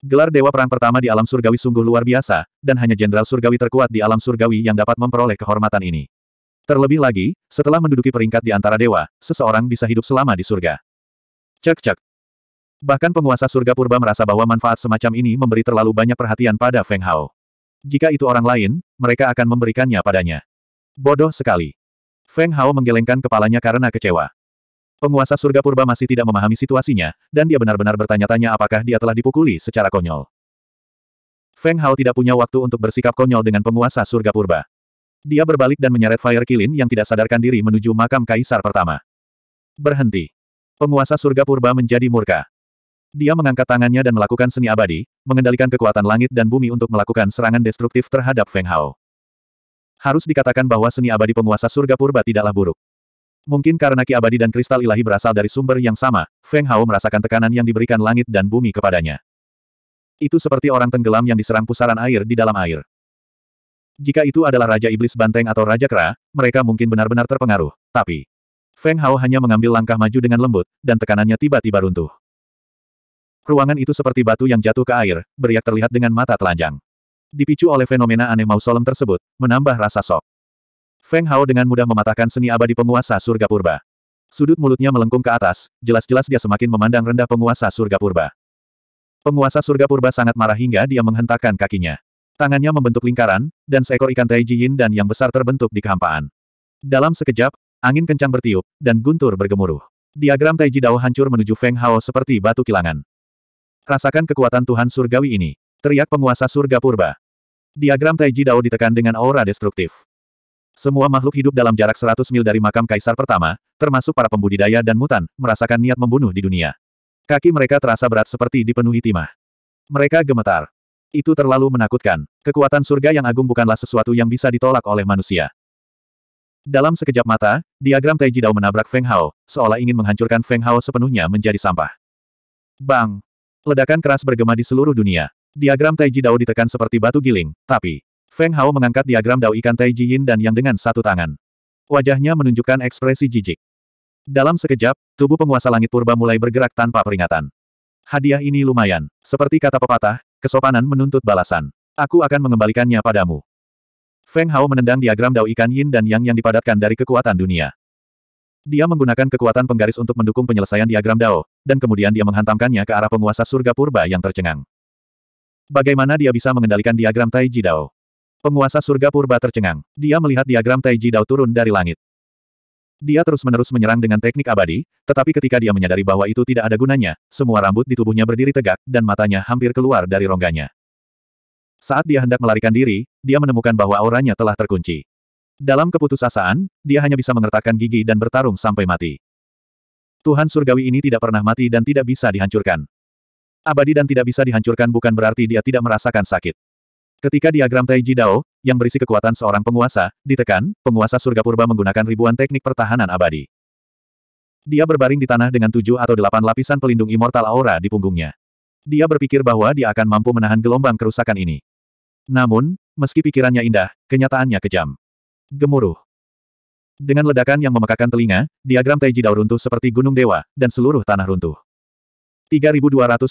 Gelar dewa perang pertama di alam surgawi sungguh luar biasa, dan hanya jenderal surgawi terkuat di alam surgawi yang dapat memperoleh kehormatan ini. Terlebih lagi, setelah menduduki peringkat di antara dewa, seseorang bisa hidup selama di surga. Cek-cek. Bahkan penguasa surga purba merasa bahwa manfaat semacam ini memberi terlalu banyak perhatian pada Feng Hao. Jika itu orang lain, mereka akan memberikannya padanya. Bodoh sekali. Feng Hao menggelengkan kepalanya karena kecewa. Penguasa surga purba masih tidak memahami situasinya, dan dia benar-benar bertanya-tanya apakah dia telah dipukuli secara konyol. Feng Hao tidak punya waktu untuk bersikap konyol dengan penguasa surga purba. Dia berbalik dan menyeret Fire Kilin yang tidak sadarkan diri menuju makam kaisar pertama. Berhenti. Penguasa surga purba menjadi murka. Dia mengangkat tangannya dan melakukan seni abadi, mengendalikan kekuatan langit dan bumi untuk melakukan serangan destruktif terhadap Feng Hao. Harus dikatakan bahwa seni abadi penguasa surga purba tidaklah buruk. Mungkin karena ki abadi dan kristal ilahi berasal dari sumber yang sama, Feng Hao merasakan tekanan yang diberikan langit dan bumi kepadanya. Itu seperti orang tenggelam yang diserang pusaran air di dalam air. Jika itu adalah Raja Iblis Banteng atau Raja Kera, mereka mungkin benar-benar terpengaruh. Tapi, Feng Hao hanya mengambil langkah maju dengan lembut, dan tekanannya tiba-tiba runtuh. Ruangan itu seperti batu yang jatuh ke air, beriak terlihat dengan mata telanjang. Dipicu oleh fenomena aneh mausolem tersebut, menambah rasa sok. Feng Hao dengan mudah mematahkan seni abadi penguasa surga purba. Sudut mulutnya melengkung ke atas, jelas-jelas dia semakin memandang rendah penguasa surga purba. Penguasa surga purba sangat marah hingga dia menghentakkan kakinya. Tangannya membentuk lingkaran, dan seekor ikan Taiji Yin dan yang besar terbentuk di kehampaan. Dalam sekejap, angin kencang bertiup, dan guntur bergemuruh. Diagram Taiji Dao hancur menuju Feng Hao seperti batu kilangan. Rasakan kekuatan Tuhan surgawi ini. Teriak penguasa surga purba. Diagram Taiji Dao ditekan dengan aura destruktif. Semua makhluk hidup dalam jarak 100 mil dari makam kaisar pertama, termasuk para pembudidaya dan mutan, merasakan niat membunuh di dunia. Kaki mereka terasa berat seperti dipenuhi timah. Mereka gemetar. Itu terlalu menakutkan. Kekuatan surga yang agung bukanlah sesuatu yang bisa ditolak oleh manusia. Dalam sekejap mata, diagram Taiji Dao menabrak Feng Hao, seolah ingin menghancurkan Feng Hao sepenuhnya menjadi sampah. Bang! Ledakan keras bergema di seluruh dunia. Diagram Taiji Dao ditekan seperti batu giling, tapi Feng Hao mengangkat diagram Dao ikan Taiji Yin dan Yang dengan satu tangan. Wajahnya menunjukkan ekspresi jijik. Dalam sekejap, tubuh penguasa langit purba mulai bergerak tanpa peringatan. Hadiah ini lumayan. Seperti kata pepatah, kesopanan menuntut balasan. Aku akan mengembalikannya padamu. Feng Hao menendang diagram Dao ikan Yin dan Yang yang dipadatkan dari kekuatan dunia. Dia menggunakan kekuatan penggaris untuk mendukung penyelesaian diagram Dao, dan kemudian dia menghantamkannya ke arah penguasa surga purba yang tercengang. Bagaimana dia bisa mengendalikan diagram Taiji Dao? Penguasa surga purba tercengang. Dia melihat diagram Taiji Dao turun dari langit. Dia terus-menerus menyerang dengan teknik abadi, tetapi ketika dia menyadari bahwa itu tidak ada gunanya, semua rambut di tubuhnya berdiri tegak, dan matanya hampir keluar dari rongganya. Saat dia hendak melarikan diri, dia menemukan bahwa auranya telah terkunci. Dalam keputusasaan, dia hanya bisa mengertakkan gigi dan bertarung sampai mati. Tuhan surgawi ini tidak pernah mati dan tidak bisa dihancurkan. Abadi dan tidak bisa dihancurkan bukan berarti dia tidak merasakan sakit. Ketika diagram Taiji Dao, yang berisi kekuatan seorang penguasa, ditekan, penguasa surga purba menggunakan ribuan teknik pertahanan abadi. Dia berbaring di tanah dengan tujuh atau delapan lapisan pelindung immortal aura di punggungnya. Dia berpikir bahwa dia akan mampu menahan gelombang kerusakan ini. Namun, meski pikirannya indah, kenyataannya kejam gemuruh. Dengan ledakan yang memekakan telinga, diagram Taiji Dao runtuh seperti gunung dewa, dan seluruh tanah runtuh. 3296.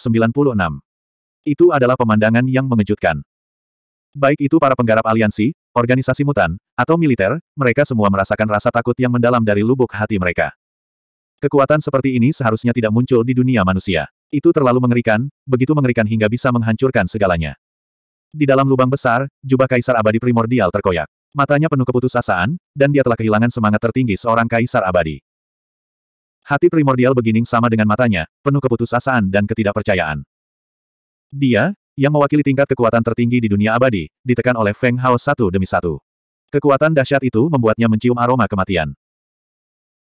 Itu adalah pemandangan yang mengejutkan. Baik itu para penggarap aliansi, organisasi mutan, atau militer, mereka semua merasakan rasa takut yang mendalam dari lubuk hati mereka. Kekuatan seperti ini seharusnya tidak muncul di dunia manusia. Itu terlalu mengerikan, begitu mengerikan hingga bisa menghancurkan segalanya. Di dalam lubang besar, jubah kaisar abadi primordial terkoyak. Matanya penuh keputusasaan, dan dia telah kehilangan semangat tertinggi seorang kaisar abadi. Hati primordial begining sama dengan matanya, penuh keputusasaan dan ketidakpercayaan. Dia, yang mewakili tingkat kekuatan tertinggi di dunia abadi, ditekan oleh Feng Hao satu demi satu. Kekuatan dahsyat itu membuatnya mencium aroma kematian.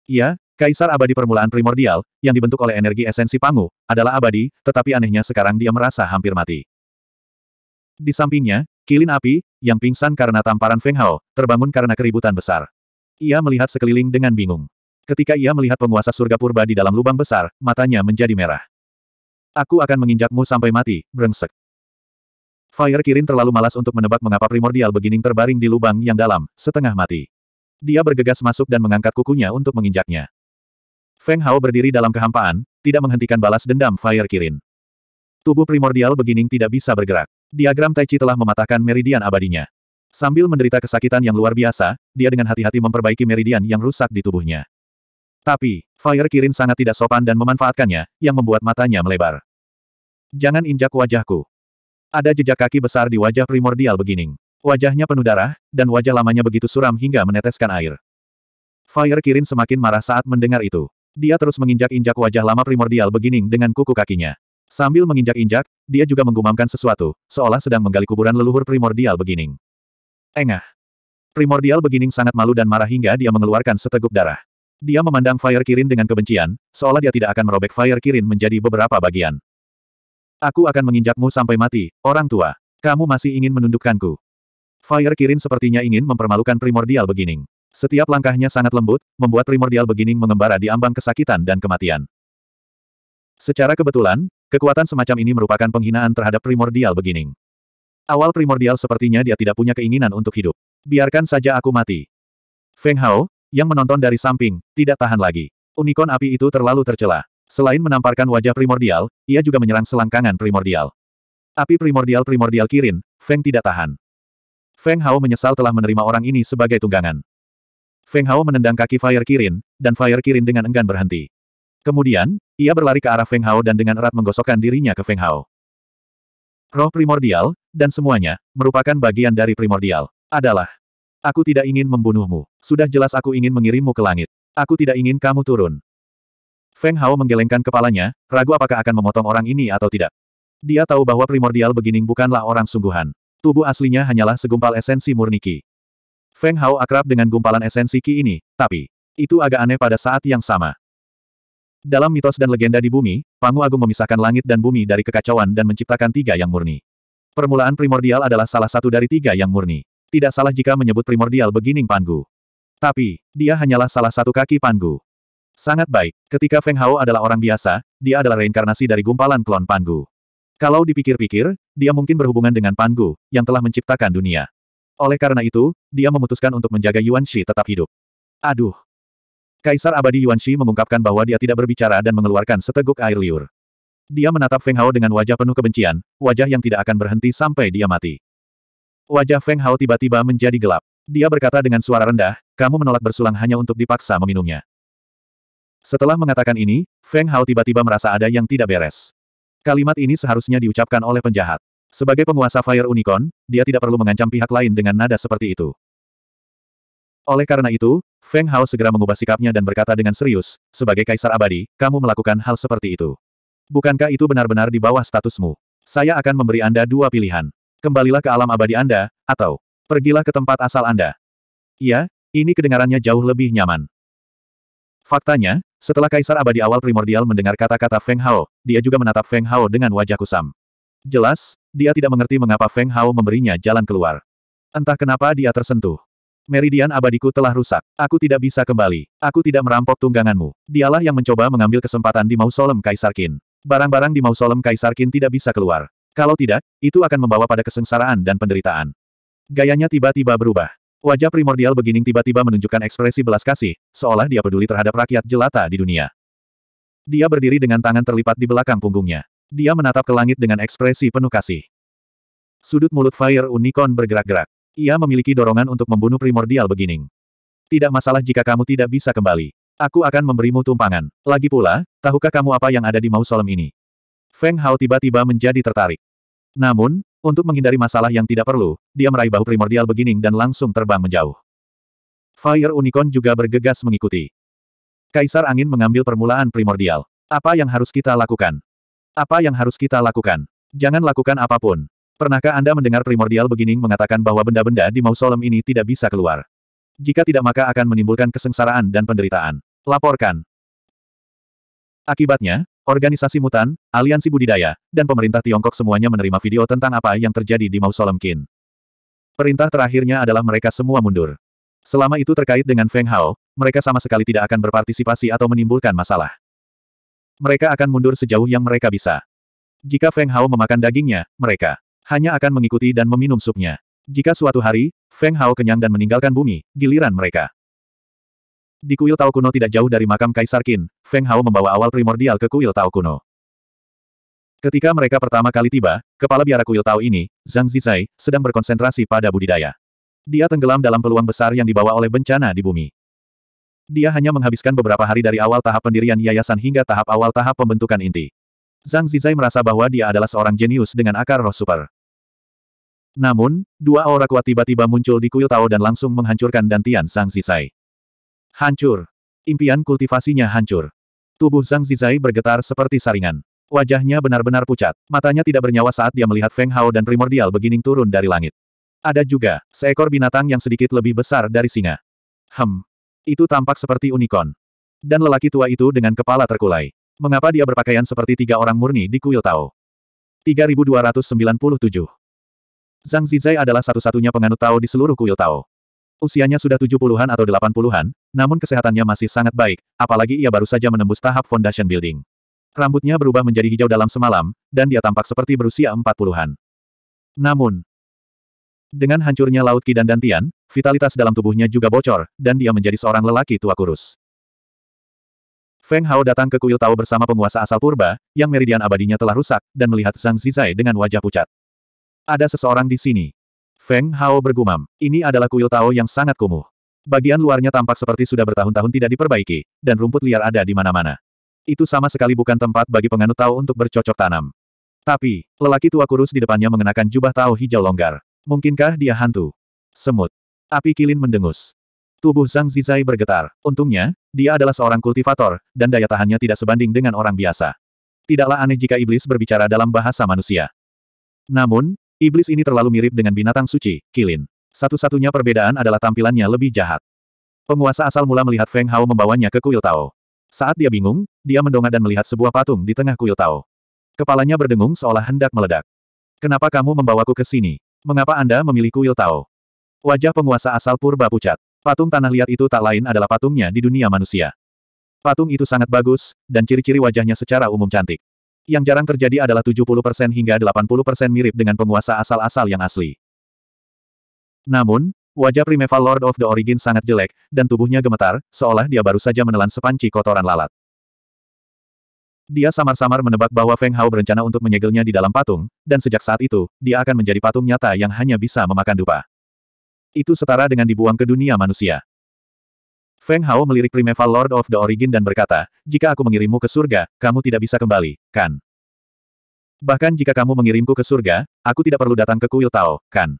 Ia, Kaisar abadi permulaan primordial, yang dibentuk oleh energi esensi Pangu, adalah abadi, tetapi anehnya sekarang dia merasa hampir mati. Di sampingnya, kilin api, yang pingsan karena tamparan Feng Hao, terbangun karena keributan besar. Ia melihat sekeliling dengan bingung. Ketika ia melihat penguasa surga purba di dalam lubang besar, matanya menjadi merah. Aku akan menginjakmu sampai mati, brengsek. Fire Kirin terlalu malas untuk menebak mengapa primordial beginning terbaring di lubang yang dalam, setengah mati. Dia bergegas masuk dan mengangkat kukunya untuk menginjaknya. Feng Hao berdiri dalam kehampaan, tidak menghentikan balas dendam Fire Kirin. Tubuh primordial beginning tidak bisa bergerak. Diagram Tai Chi telah mematahkan meridian abadinya. Sambil menderita kesakitan yang luar biasa, dia dengan hati-hati memperbaiki meridian yang rusak di tubuhnya. Tapi, Fire Kirin sangat tidak sopan dan memanfaatkannya, yang membuat matanya melebar. Jangan injak wajahku. Ada jejak kaki besar di wajah primordial beginning. Wajahnya penuh darah, dan wajah lamanya begitu suram hingga meneteskan air. Fire Kirin semakin marah saat mendengar itu. Dia terus menginjak-injak wajah lama primordial beginning dengan kuku kakinya. Sambil menginjak-injak, dia juga menggumamkan sesuatu, seolah sedang menggali kuburan leluhur primordial beginning. Engah. Primordial beginning sangat malu dan marah hingga dia mengeluarkan seteguk darah. Dia memandang Fire Kirin dengan kebencian, seolah dia tidak akan merobek Fire Kirin menjadi beberapa bagian. Aku akan menginjakmu sampai mati, orang tua. Kamu masih ingin menundukkanku. Fire Kirin sepertinya ingin mempermalukan primordial beginning. Setiap langkahnya sangat lembut, membuat primordial beginning mengembara di ambang kesakitan dan kematian. Secara kebetulan, Kekuatan semacam ini merupakan penghinaan terhadap primordial beginning. Awal primordial sepertinya dia tidak punya keinginan untuk hidup. Biarkan saja aku mati. Feng Hao, yang menonton dari samping, tidak tahan lagi. Unicorn api itu terlalu tercela. Selain menamparkan wajah primordial, ia juga menyerang selangkangan primordial. Api primordial primordial Kirin, Feng tidak tahan. Feng Hao menyesal telah menerima orang ini sebagai tunggangan. Feng Hao menendang kaki Fire Kirin, dan Fire Kirin dengan enggan berhenti. Kemudian, ia berlari ke arah Feng Hao dan dengan erat menggosokkan dirinya ke Feng Hao. Roh primordial, dan semuanya, merupakan bagian dari primordial. Adalah. Aku tidak ingin membunuhmu. Sudah jelas aku ingin mengirimmu ke langit. Aku tidak ingin kamu turun. Feng Hao menggelengkan kepalanya, ragu apakah akan memotong orang ini atau tidak. Dia tahu bahwa primordial beginning bukanlah orang sungguhan. Tubuh aslinya hanyalah segumpal esensi murni Qi. Feng Hao akrab dengan gumpalan esensi Qi ini, tapi, itu agak aneh pada saat yang sama. Dalam mitos dan legenda di bumi, Pangu Agung memisahkan langit dan bumi dari kekacauan dan menciptakan tiga yang murni. Permulaan primordial adalah salah satu dari tiga yang murni. Tidak salah jika menyebut primordial beginning Pangu. Tapi, dia hanyalah salah satu kaki Pangu. Sangat baik. Ketika Feng Hao adalah orang biasa, dia adalah reinkarnasi dari gumpalan klon Pangu. Kalau dipikir-pikir, dia mungkin berhubungan dengan Pangu, yang telah menciptakan dunia. Oleh karena itu, dia memutuskan untuk menjaga Yuan Shi tetap hidup. Aduh, Kaisar abadi Yuan Shi mengungkapkan bahwa dia tidak berbicara dan mengeluarkan seteguk air liur. Dia menatap Feng Hao dengan wajah penuh kebencian, wajah yang tidak akan berhenti sampai dia mati. Wajah Feng Hao tiba-tiba menjadi gelap. Dia berkata dengan suara rendah, kamu menolak bersulang hanya untuk dipaksa meminumnya. Setelah mengatakan ini, Feng Hao tiba-tiba merasa ada yang tidak beres. Kalimat ini seharusnya diucapkan oleh penjahat. Sebagai penguasa Fire Unicorn, dia tidak perlu mengancam pihak lain dengan nada seperti itu. Oleh karena itu, Feng Hao segera mengubah sikapnya dan berkata dengan serius, sebagai kaisar abadi, kamu melakukan hal seperti itu. Bukankah itu benar-benar di bawah statusmu? Saya akan memberi Anda dua pilihan. Kembalilah ke alam abadi Anda, atau pergilah ke tempat asal Anda. Iya, ini kedengarannya jauh lebih nyaman. Faktanya, setelah Kaisar Abadi awal primordial mendengar kata-kata Feng Hao, dia juga menatap Feng Hao dengan wajah kusam. Jelas, dia tidak mengerti mengapa Feng Hao memberinya jalan keluar. Entah kenapa dia tersentuh. Meridian abadiku telah rusak. Aku tidak bisa kembali. Aku tidak merampok tungganganmu. Dialah yang mencoba mengambil kesempatan di mausolem Kaisar Qin. Barang-barang di mausolem Kaisar Qin tidak bisa keluar. Kalau tidak, itu akan membawa pada kesengsaraan dan penderitaan. Gayanya tiba-tiba berubah. Wajah primordial beginning tiba-tiba menunjukkan ekspresi belas kasih, seolah dia peduli terhadap rakyat jelata di dunia. Dia berdiri dengan tangan terlipat di belakang punggungnya. Dia menatap ke langit dengan ekspresi penuh kasih. Sudut mulut Fire Unicorn bergerak-gerak. Ia memiliki dorongan untuk membunuh primordial beginning. Tidak masalah jika kamu tidak bisa kembali. Aku akan memberimu tumpangan. Lagi pula, tahukah kamu apa yang ada di mausolem ini? Feng Hao tiba-tiba menjadi tertarik. Namun, untuk menghindari masalah yang tidak perlu, dia meraih bahu primordial beginning dan langsung terbang menjauh. Fire Unicorn juga bergegas mengikuti. Kaisar Angin mengambil permulaan primordial. Apa yang harus kita lakukan? Apa yang harus kita lakukan? Jangan lakukan apapun. Pernahkah Anda mendengar primordial beginning mengatakan bahwa benda-benda di mausoleum ini tidak bisa keluar? Jika tidak maka akan menimbulkan kesengsaraan dan penderitaan. Laporkan. Akibatnya, organisasi mutan, aliansi budidaya, dan pemerintah Tiongkok semuanya menerima video tentang apa yang terjadi di mausoleum Qin. Perintah terakhirnya adalah mereka semua mundur. Selama itu terkait dengan Feng Hao, mereka sama sekali tidak akan berpartisipasi atau menimbulkan masalah. Mereka akan mundur sejauh yang mereka bisa. Jika Feng Hao memakan dagingnya, mereka hanya akan mengikuti dan meminum supnya. Jika suatu hari, Feng Hao kenyang dan meninggalkan bumi, giliran mereka. Di kuil Tao kuno tidak jauh dari makam Kaisar Qin, Feng Hao membawa awal primordial ke kuil Tao kuno. Ketika mereka pertama kali tiba, kepala biara kuil Tao ini, Zhang Zizai, sedang berkonsentrasi pada budidaya. Dia tenggelam dalam peluang besar yang dibawa oleh bencana di bumi. Dia hanya menghabiskan beberapa hari dari awal tahap pendirian yayasan hingga tahap awal tahap pembentukan inti. Zhang Zizai merasa bahwa dia adalah seorang jenius dengan akar roh super. Namun, dua aura kuat tiba-tiba muncul di kuil Tao dan langsung menghancurkan Dantian Sang Zizai. Hancur. Impian kultivasinya hancur. Tubuh Sang Zizai bergetar seperti saringan. Wajahnya benar-benar pucat. Matanya tidak bernyawa saat dia melihat Feng Hao dan primordial Beginning turun dari langit. Ada juga, seekor binatang yang sedikit lebih besar dari singa. Hem. Itu tampak seperti unicorn. Dan lelaki tua itu dengan kepala terkulai. Mengapa dia berpakaian seperti tiga orang murni di kuil Tao? 3297 Zhang Zizai adalah satu-satunya penganut Tao di seluruh kuil Tao. Usianya sudah 70-an atau 80-an, namun kesehatannya masih sangat baik, apalagi ia baru saja menembus tahap foundation building. Rambutnya berubah menjadi hijau dalam semalam, dan dia tampak seperti berusia 40-an. Namun, dengan hancurnya Laut Ki dan Dantian, vitalitas dalam tubuhnya juga bocor, dan dia menjadi seorang lelaki tua kurus. Feng Hao datang ke kuil Tao bersama penguasa asal purba, yang meridian abadinya telah rusak, dan melihat Zhang Zizai dengan wajah pucat. Ada seseorang di sini. Feng Hao bergumam. Ini adalah kuil Tao yang sangat kumuh. Bagian luarnya tampak seperti sudah bertahun-tahun tidak diperbaiki, dan rumput liar ada di mana-mana. Itu sama sekali bukan tempat bagi penganut Tao untuk bercocok tanam. Tapi, lelaki tua kurus di depannya mengenakan jubah Tao hijau longgar. Mungkinkah dia hantu? Semut. Api kilin mendengus. Tubuh Zhang Zizai bergetar. Untungnya, dia adalah seorang kultivator, dan daya tahannya tidak sebanding dengan orang biasa. Tidaklah aneh jika iblis berbicara dalam bahasa manusia. Namun, Iblis ini terlalu mirip dengan binatang suci, Kilin. Satu-satunya perbedaan adalah tampilannya lebih jahat. Penguasa asal mula melihat Feng Hao membawanya ke kuil Tao. Saat dia bingung, dia mendongak dan melihat sebuah patung di tengah kuil Tao. Kepalanya berdengung seolah hendak meledak. Kenapa kamu membawaku ke sini? Mengapa Anda memilih kuil Tao? Wajah penguasa asal purba pucat. Patung tanah liat itu tak lain adalah patungnya di dunia manusia. Patung itu sangat bagus, dan ciri-ciri wajahnya secara umum cantik yang jarang terjadi adalah 70% hingga 80% mirip dengan penguasa asal-asal yang asli. Namun, wajah Primeval Lord of the Origin sangat jelek, dan tubuhnya gemetar, seolah dia baru saja menelan sepanci kotoran lalat. Dia samar-samar menebak bahwa Feng Hao berencana untuk menyegelnya di dalam patung, dan sejak saat itu, dia akan menjadi patung nyata yang hanya bisa memakan dupa. Itu setara dengan dibuang ke dunia manusia. Feng Hao melirik Primeval Lord of the Origin dan berkata, jika aku mengirimmu ke surga, kamu tidak bisa kembali, kan? Bahkan jika kamu mengirimku ke surga, aku tidak perlu datang ke kuil Tao, kan?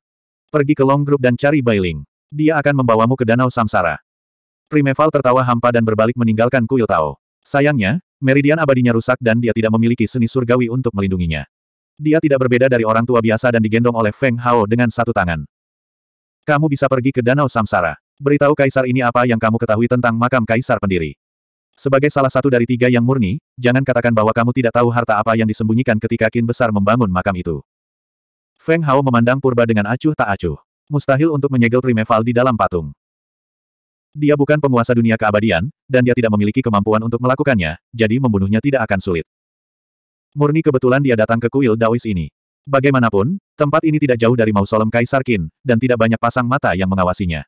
Pergi ke Long Group dan cari Bailing. Dia akan membawamu ke Danau Samsara. Primeval tertawa hampa dan berbalik meninggalkan kuil Tao. Sayangnya, meridian abadinya rusak dan dia tidak memiliki seni surgawi untuk melindunginya. Dia tidak berbeda dari orang tua biasa dan digendong oleh Feng Hao dengan satu tangan. Kamu bisa pergi ke Danau Samsara. Beritahu kaisar ini apa yang kamu ketahui tentang makam kaisar pendiri. Sebagai salah satu dari tiga yang murni, jangan katakan bahwa kamu tidak tahu harta apa yang disembunyikan ketika Kin Besar membangun makam itu. Feng Hao memandang Purba dengan acuh tak acuh. Mustahil untuk menyegel Primeval di dalam patung. Dia bukan penguasa dunia keabadian, dan dia tidak memiliki kemampuan untuk melakukannya, jadi membunuhnya tidak akan sulit. Murni kebetulan dia datang ke kuil Daois ini. Bagaimanapun, tempat ini tidak jauh dari mausolem Kaisar Qin, dan tidak banyak pasang mata yang mengawasinya.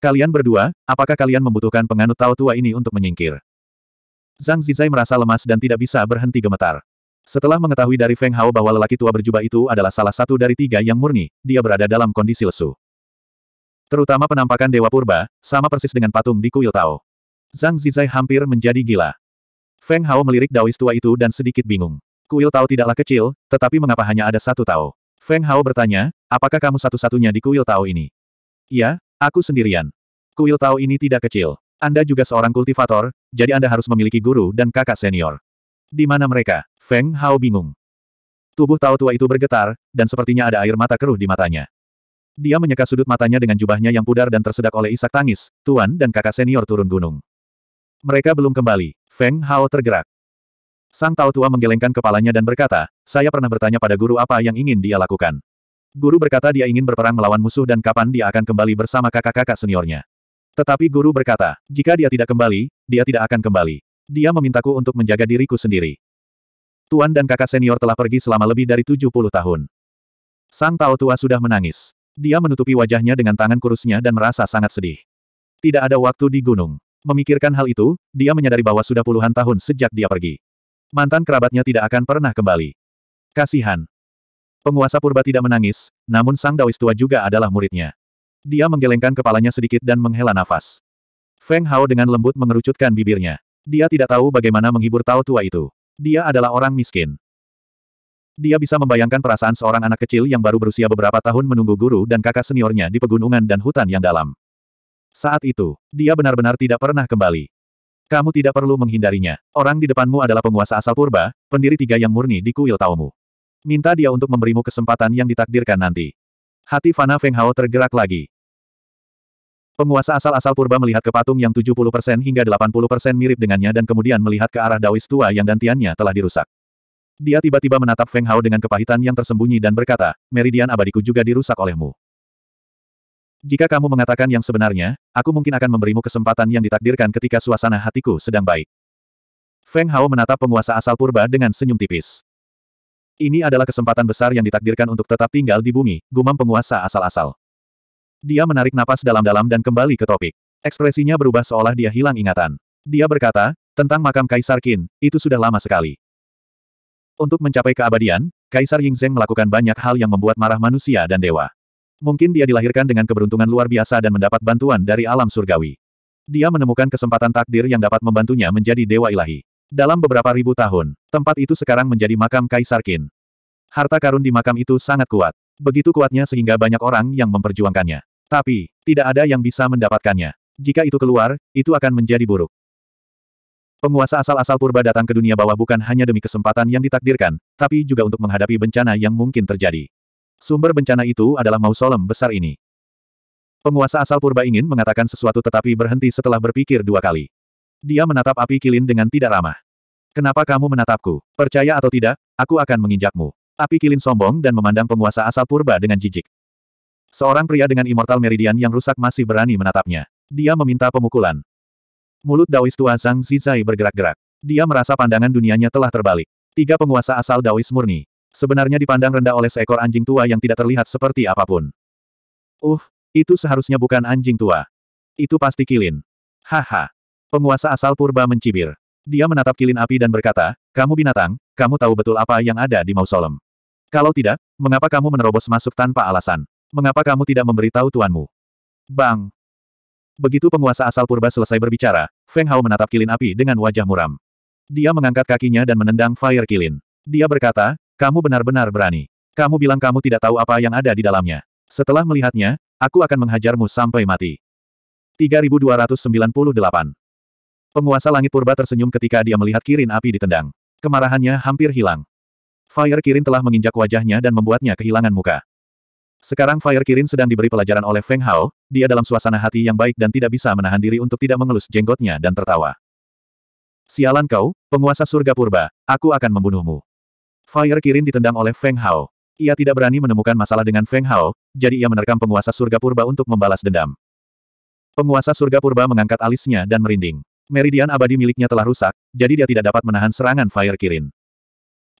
Kalian berdua, apakah kalian membutuhkan penganut Tao tua ini untuk menyingkir? Zhang Zizai merasa lemas dan tidak bisa berhenti gemetar. Setelah mengetahui dari Feng Hao bahwa lelaki tua berjubah itu adalah salah satu dari tiga yang murni, dia berada dalam kondisi lesu. Terutama penampakan Dewa Purba, sama persis dengan patung di kuil Tao. Zhang Zizai hampir menjadi gila. Feng Hao melirik Daois tua itu dan sedikit bingung. Kuil Tao tidaklah kecil, tetapi mengapa hanya ada satu Tao? Feng Hao bertanya, apakah kamu satu-satunya di kuil Tao ini? Iya, aku sendirian. Kuil Tao ini tidak kecil. Anda juga seorang kultivator, jadi Anda harus memiliki guru dan kakak senior. Di mana mereka? Feng Hao bingung. Tubuh Tao tua itu bergetar, dan sepertinya ada air mata keruh di matanya. Dia menyeka sudut matanya dengan jubahnya yang pudar dan tersedak oleh isak tangis, tuan dan kakak senior turun gunung. Mereka belum kembali. Feng Hao tergerak. Sang Tao Tua menggelengkan kepalanya dan berkata, saya pernah bertanya pada guru apa yang ingin dia lakukan. Guru berkata dia ingin berperang melawan musuh dan kapan dia akan kembali bersama kakak-kakak seniornya. Tetapi guru berkata, jika dia tidak kembali, dia tidak akan kembali. Dia memintaku untuk menjaga diriku sendiri. Tuan dan kakak senior telah pergi selama lebih dari 70 tahun. Sang Tao Tua sudah menangis. Dia menutupi wajahnya dengan tangan kurusnya dan merasa sangat sedih. Tidak ada waktu di gunung. Memikirkan hal itu, dia menyadari bahwa sudah puluhan tahun sejak dia pergi. Mantan kerabatnya tidak akan pernah kembali. Kasihan. Penguasa purba tidak menangis, namun sang Daoist tua juga adalah muridnya. Dia menggelengkan kepalanya sedikit dan menghela nafas. Feng Hao dengan lembut mengerucutkan bibirnya. Dia tidak tahu bagaimana menghibur Tao tua itu. Dia adalah orang miskin. Dia bisa membayangkan perasaan seorang anak kecil yang baru berusia beberapa tahun menunggu guru dan kakak seniornya di pegunungan dan hutan yang dalam. Saat itu, dia benar-benar tidak pernah kembali. Kamu tidak perlu menghindarinya. Orang di depanmu adalah penguasa asal purba, pendiri tiga yang murni di kuil Taumu. Minta dia untuk memberimu kesempatan yang ditakdirkan nanti. Hati Fana Feng Hao tergerak lagi. Penguasa asal-asal purba melihat ke patung yang 70% hingga 80% mirip dengannya dan kemudian melihat ke arah Daois tua yang dantiannya telah dirusak. Dia tiba-tiba menatap Feng Hao dengan kepahitan yang tersembunyi dan berkata, Meridian abadiku juga dirusak olehmu. Jika kamu mengatakan yang sebenarnya, aku mungkin akan memberimu kesempatan yang ditakdirkan ketika suasana hatiku sedang baik. Feng Hao menatap penguasa asal purba dengan senyum tipis. Ini adalah kesempatan besar yang ditakdirkan untuk tetap tinggal di bumi, gumam penguasa asal-asal. Dia menarik napas dalam-dalam dan kembali ke topik. Ekspresinya berubah seolah dia hilang ingatan. Dia berkata, tentang makam Kaisar Qin, itu sudah lama sekali. Untuk mencapai keabadian, Kaisar Ying Zheng melakukan banyak hal yang membuat marah manusia dan dewa. Mungkin dia dilahirkan dengan keberuntungan luar biasa dan mendapat bantuan dari alam surgawi. Dia menemukan kesempatan takdir yang dapat membantunya menjadi dewa ilahi. Dalam beberapa ribu tahun, tempat itu sekarang menjadi makam Kaisar Qin. Harta karun di makam itu sangat kuat. Begitu kuatnya sehingga banyak orang yang memperjuangkannya. Tapi, tidak ada yang bisa mendapatkannya. Jika itu keluar, itu akan menjadi buruk. Penguasa asal-asal purba datang ke dunia bawah bukan hanya demi kesempatan yang ditakdirkan, tapi juga untuk menghadapi bencana yang mungkin terjadi. Sumber bencana itu adalah mausolem besar ini. Penguasa asal purba ingin mengatakan sesuatu tetapi berhenti setelah berpikir dua kali. Dia menatap api kilin dengan tidak ramah. Kenapa kamu menatapku? Percaya atau tidak, aku akan menginjakmu. Api kilin sombong dan memandang penguasa asal purba dengan jijik. Seorang pria dengan immortal meridian yang rusak masih berani menatapnya. Dia meminta pemukulan. Mulut Daois tua Zhang Zizai bergerak-gerak. Dia merasa pandangan dunianya telah terbalik. Tiga penguasa asal Daois murni. Sebenarnya dipandang rendah oleh seekor anjing tua yang tidak terlihat seperti apapun. Uh, itu seharusnya bukan anjing tua. Itu pasti Kilin. Haha. Penguasa asal purba mencibir. Dia menatap Kilin api dan berkata, kamu binatang, kamu tahu betul apa yang ada di mausolem. Kalau tidak, mengapa kamu menerobos masuk tanpa alasan? Mengapa kamu tidak memberitahu tuanmu? Bang! Begitu penguasa asal purba selesai berbicara, Feng Hao menatap Kilin api dengan wajah muram. Dia mengangkat kakinya dan menendang Fire Kilin. Dia berkata, kamu benar-benar berani. Kamu bilang kamu tidak tahu apa yang ada di dalamnya. Setelah melihatnya, aku akan menghajarmu sampai mati. 3298. Penguasa langit purba tersenyum ketika dia melihat Kirin api ditendang. Kemarahannya hampir hilang. Fire Kirin telah menginjak wajahnya dan membuatnya kehilangan muka. Sekarang Fire Kirin sedang diberi pelajaran oleh Feng Hao, dia dalam suasana hati yang baik dan tidak bisa menahan diri untuk tidak mengelus jenggotnya dan tertawa. Sialan kau, penguasa surga purba, aku akan membunuhmu. Fire Kirin ditendang oleh Feng Hao. Ia tidak berani menemukan masalah dengan Feng Hao, jadi ia menerkam penguasa surga purba untuk membalas dendam. Penguasa surga purba mengangkat alisnya dan merinding. Meridian abadi miliknya telah rusak, jadi dia tidak dapat menahan serangan Fire Kirin.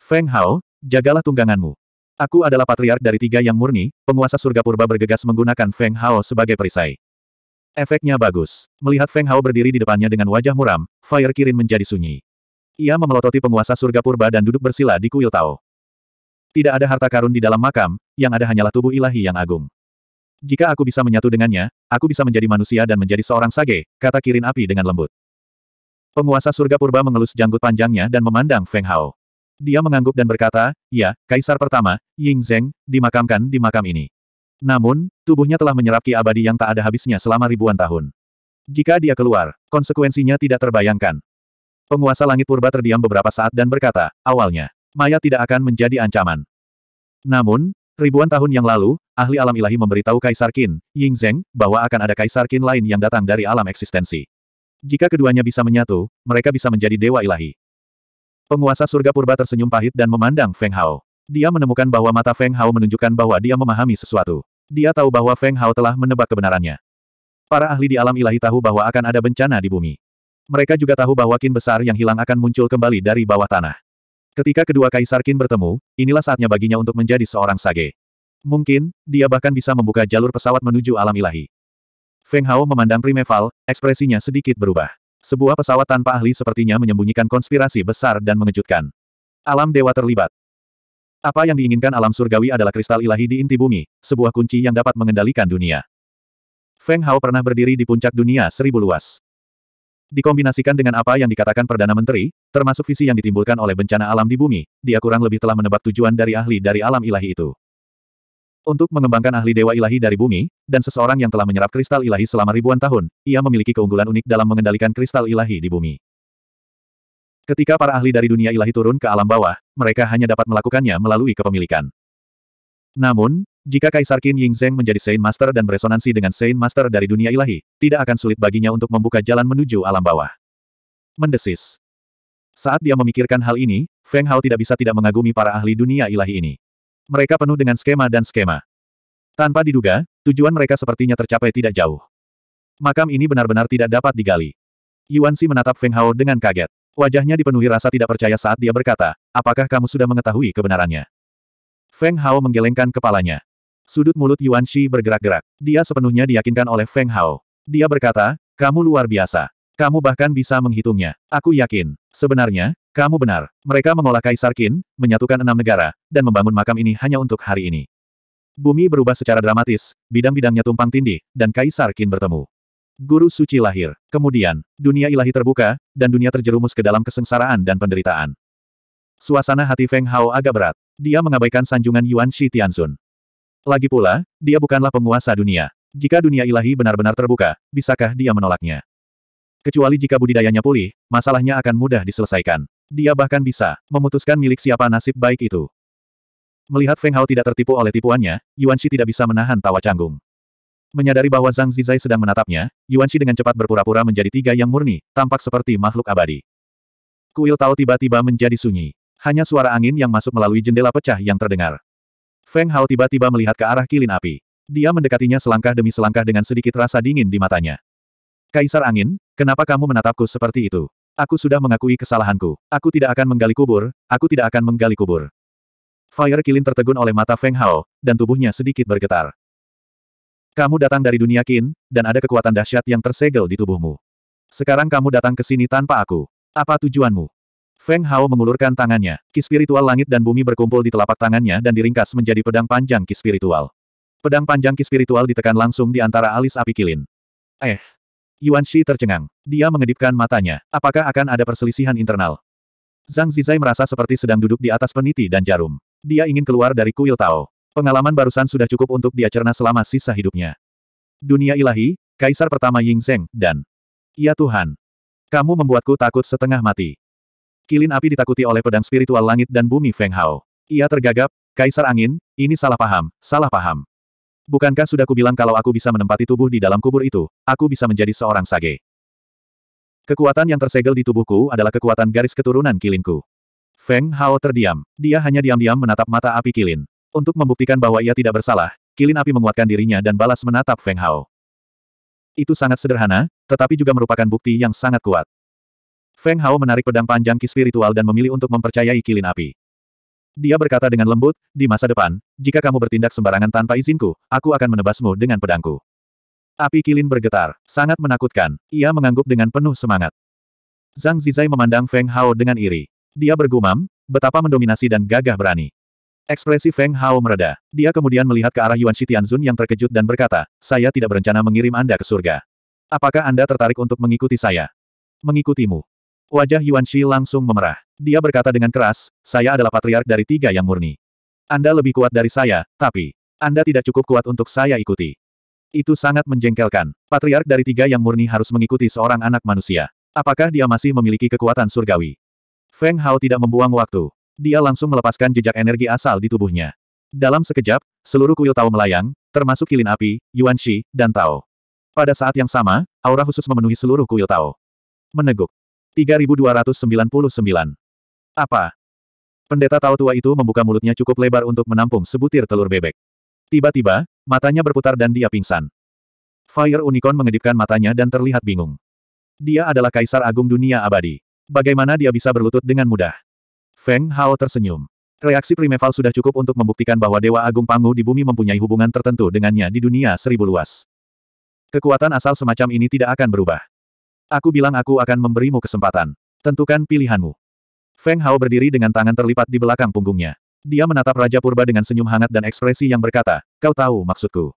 Feng Hao, jagalah tungganganmu. Aku adalah patriark dari tiga yang murni, penguasa surga purba bergegas menggunakan Feng Hao sebagai perisai. Efeknya bagus. Melihat Feng Hao berdiri di depannya dengan wajah muram, Fire Kirin menjadi sunyi. Ia memelototi penguasa surga purba dan duduk bersila di kuil Tao. Tidak ada harta karun di dalam makam, yang ada hanyalah tubuh ilahi yang agung. Jika aku bisa menyatu dengannya, aku bisa menjadi manusia dan menjadi seorang sage, kata Kirin Api dengan lembut. Penguasa surga purba mengelus janggut panjangnya dan memandang Feng Hao. Dia mengangguk dan berkata, ya, kaisar pertama, Ying Zheng, dimakamkan di makam ini. Namun, tubuhnya telah menyerap ki abadi yang tak ada habisnya selama ribuan tahun. Jika dia keluar, konsekuensinya tidak terbayangkan. Penguasa langit purba terdiam beberapa saat dan berkata, awalnya, Maya tidak akan menjadi ancaman. Namun, ribuan tahun yang lalu, ahli alam ilahi memberitahu Kaisar Qin, Ying Zheng, bahwa akan ada Kaisar Qin lain yang datang dari alam eksistensi. Jika keduanya bisa menyatu, mereka bisa menjadi dewa ilahi. Penguasa surga purba tersenyum pahit dan memandang Feng Hao. Dia menemukan bahwa mata Feng Hao menunjukkan bahwa dia memahami sesuatu. Dia tahu bahwa Feng Hao telah menebak kebenarannya. Para ahli di alam ilahi tahu bahwa akan ada bencana di bumi. Mereka juga tahu bahwa kin besar yang hilang akan muncul kembali dari bawah tanah. Ketika kedua kaisar kin bertemu, inilah saatnya baginya untuk menjadi seorang sage. Mungkin, dia bahkan bisa membuka jalur pesawat menuju alam ilahi. Feng Hao memandang Primeval, ekspresinya sedikit berubah. Sebuah pesawat tanpa ahli sepertinya menyembunyikan konspirasi besar dan mengejutkan. Alam dewa terlibat. Apa yang diinginkan alam surgawi adalah kristal ilahi di inti bumi, sebuah kunci yang dapat mengendalikan dunia. Feng Hao pernah berdiri di puncak dunia seribu luas. Dikombinasikan dengan apa yang dikatakan Perdana Menteri, termasuk visi yang ditimbulkan oleh bencana alam di bumi, dia kurang lebih telah menebak tujuan dari ahli dari alam ilahi itu. Untuk mengembangkan ahli dewa ilahi dari bumi, dan seseorang yang telah menyerap kristal ilahi selama ribuan tahun, ia memiliki keunggulan unik dalam mengendalikan kristal ilahi di bumi. Ketika para ahli dari dunia ilahi turun ke alam bawah, mereka hanya dapat melakukannya melalui kepemilikan. Namun, jika Kaisar Qin Ying Zheng menjadi Saint Master dan beresonansi dengan Saint Master dari dunia ilahi, tidak akan sulit baginya untuk membuka jalan menuju alam bawah. Mendesis. Saat dia memikirkan hal ini, Feng Hao tidak bisa tidak mengagumi para ahli dunia ilahi ini. Mereka penuh dengan skema dan skema. Tanpa diduga, tujuan mereka sepertinya tercapai tidak jauh. Makam ini benar-benar tidak dapat digali. Yuan Si menatap Feng Hao dengan kaget. Wajahnya dipenuhi rasa tidak percaya saat dia berkata, apakah kamu sudah mengetahui kebenarannya? Feng Hao menggelengkan kepalanya. Sudut mulut Yuan Shi bergerak-gerak. Dia sepenuhnya diyakinkan oleh Feng Hao. Dia berkata, kamu luar biasa. Kamu bahkan bisa menghitungnya. Aku yakin. Sebenarnya, kamu benar. Mereka mengolah Kaisar Qin, menyatukan enam negara, dan membangun makam ini hanya untuk hari ini. Bumi berubah secara dramatis, bidang-bidangnya tumpang tindih, dan Kaisar Qin bertemu. Guru suci lahir. Kemudian, dunia ilahi terbuka, dan dunia terjerumus ke dalam kesengsaraan dan penderitaan. Suasana hati Feng Hao agak berat. Dia mengabaikan sanjungan Yuan Shi Tianzun. Lagi pula, dia bukanlah penguasa dunia. Jika dunia ilahi benar-benar terbuka, bisakah dia menolaknya? Kecuali jika budidayanya pulih, masalahnya akan mudah diselesaikan. Dia bahkan bisa memutuskan milik siapa nasib baik itu. Melihat Feng Hao tidak tertipu oleh tipuannya, Yuan Shi tidak bisa menahan tawa canggung. Menyadari bahwa Zhang Zizai sedang menatapnya, Yuan Shi dengan cepat berpura-pura menjadi tiga yang murni, tampak seperti makhluk abadi. Kuil Tao tiba-tiba menjadi sunyi. Hanya suara angin yang masuk melalui jendela pecah yang terdengar. Feng Hao tiba-tiba melihat ke arah kilin api. Dia mendekatinya selangkah demi selangkah dengan sedikit rasa dingin di matanya. Kaisar Angin, kenapa kamu menatapku seperti itu? Aku sudah mengakui kesalahanku. Aku tidak akan menggali kubur, aku tidak akan menggali kubur. Fire Kilin tertegun oleh mata Feng Hao, dan tubuhnya sedikit bergetar. Kamu datang dari dunia Qin, dan ada kekuatan dahsyat yang tersegel di tubuhmu. Sekarang kamu datang ke sini tanpa aku. Apa tujuanmu? Feng Hao mengulurkan tangannya, ki spiritual langit dan bumi berkumpul di telapak tangannya dan diringkas menjadi pedang panjang ki spiritual. Pedang panjang ki spiritual ditekan langsung di antara alis api kilin. Eh. Yuan Shi tercengang. Dia mengedipkan matanya. Apakah akan ada perselisihan internal? Zhang Zizai merasa seperti sedang duduk di atas peniti dan jarum. Dia ingin keluar dari kuil Tao. Pengalaman barusan sudah cukup untuk dia cerna selama sisa hidupnya. Dunia ilahi, Kaisar pertama Ying Zheng, dan... Ya Tuhan. Kamu membuatku takut setengah mati. Kilin api ditakuti oleh pedang spiritual langit dan bumi Feng Hao. Ia tergagap, Kaisar Angin, ini salah paham, salah paham. Bukankah sudah kubilang kalau aku bisa menempati tubuh di dalam kubur itu, aku bisa menjadi seorang sage. Kekuatan yang tersegel di tubuhku adalah kekuatan garis keturunan kilinku. Feng Hao terdiam. Dia hanya diam-diam menatap mata api kilin. Untuk membuktikan bahwa ia tidak bersalah, kilin api menguatkan dirinya dan balas menatap Feng Hao. Itu sangat sederhana, tetapi juga merupakan bukti yang sangat kuat. Feng Hao menarik pedang panjang Ki spiritual dan memilih untuk mempercayai kilin api. Dia berkata dengan lembut, di masa depan, jika kamu bertindak sembarangan tanpa izinku, aku akan menebasmu dengan pedangku. Api kilin bergetar, sangat menakutkan, ia mengangguk dengan penuh semangat. Zhang Zizai memandang Feng Hao dengan iri. Dia bergumam, betapa mendominasi dan gagah berani. Ekspresi Feng Hao mereda. Dia kemudian melihat ke arah Yuan Shitianzun yang terkejut dan berkata, saya tidak berencana mengirim Anda ke surga. Apakah Anda tertarik untuk mengikuti saya? Mengikutimu. Wajah Yuan Shi langsung memerah. Dia berkata dengan keras, saya adalah patriark dari tiga yang murni. Anda lebih kuat dari saya, tapi Anda tidak cukup kuat untuk saya ikuti. Itu sangat menjengkelkan. Patriark dari tiga yang murni harus mengikuti seorang anak manusia. Apakah dia masih memiliki kekuatan surgawi? Feng Hao tidak membuang waktu. Dia langsung melepaskan jejak energi asal di tubuhnya. Dalam sekejap, seluruh kuil Tao melayang, termasuk kilin api, Yuan Shi, dan Tao. Pada saat yang sama, aura khusus memenuhi seluruh kuil Tao. Meneguk. 3299. Apa? Pendeta tahu tua itu membuka mulutnya cukup lebar untuk menampung sebutir telur bebek. Tiba-tiba, matanya berputar dan dia pingsan. Fire Unicorn mengedipkan matanya dan terlihat bingung. Dia adalah kaisar agung dunia abadi. Bagaimana dia bisa berlutut dengan mudah? Feng Hao tersenyum. Reaksi primeval sudah cukup untuk membuktikan bahwa Dewa Agung Pangu di bumi mempunyai hubungan tertentu dengannya di dunia seribu luas. Kekuatan asal semacam ini tidak akan berubah. Aku bilang aku akan memberimu kesempatan. Tentukan pilihanmu. Feng Hao berdiri dengan tangan terlipat di belakang punggungnya. Dia menatap Raja Purba dengan senyum hangat dan ekspresi yang berkata, kau tahu maksudku.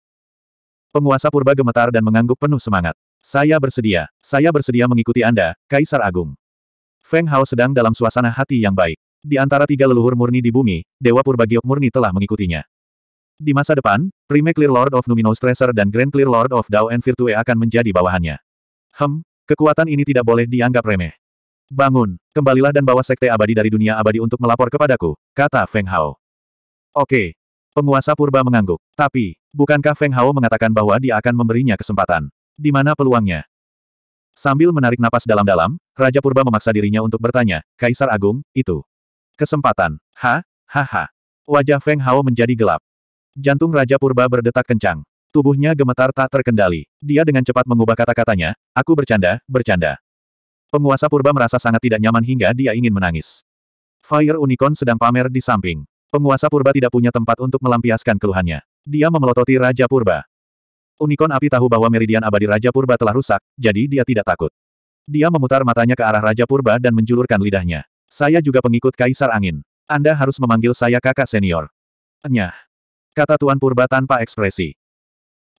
Penguasa Purba gemetar dan mengangguk penuh semangat. Saya bersedia, saya bersedia mengikuti Anda, Kaisar Agung. Feng Hao sedang dalam suasana hati yang baik. Di antara tiga leluhur murni di bumi, Dewa Purba Giok murni telah mengikutinya. Di masa depan, Prime Clear Lord of Numinous Treasure dan Grand Clear Lord of Dao and Virtue akan menjadi bawahannya. Hem, Kekuatan ini tidak boleh dianggap remeh. Bangun, kembalilah dan bawa sekte abadi dari dunia abadi untuk melapor kepadaku, kata Feng Hao. Oke. Penguasa purba mengangguk. Tapi, bukankah Feng Hao mengatakan bahwa dia akan memberinya kesempatan? Di mana peluangnya? Sambil menarik napas dalam-dalam, Raja Purba memaksa dirinya untuk bertanya, Kaisar Agung, itu. Kesempatan. Ha, Haha. Wajah Feng Hao menjadi gelap. Jantung Raja Purba berdetak kencang. Tubuhnya gemetar tak terkendali. Dia dengan cepat mengubah kata-katanya, aku bercanda, bercanda. Penguasa purba merasa sangat tidak nyaman hingga dia ingin menangis. Fire Unicorn sedang pamer di samping. Penguasa purba tidak punya tempat untuk melampiaskan keluhannya. Dia memelototi Raja Purba. Unicorn api tahu bahwa meridian abadi Raja Purba telah rusak, jadi dia tidak takut. Dia memutar matanya ke arah Raja Purba dan menjulurkan lidahnya. Saya juga pengikut Kaisar Angin. Anda harus memanggil saya kakak senior. Enyah. Kata Tuan Purba tanpa ekspresi.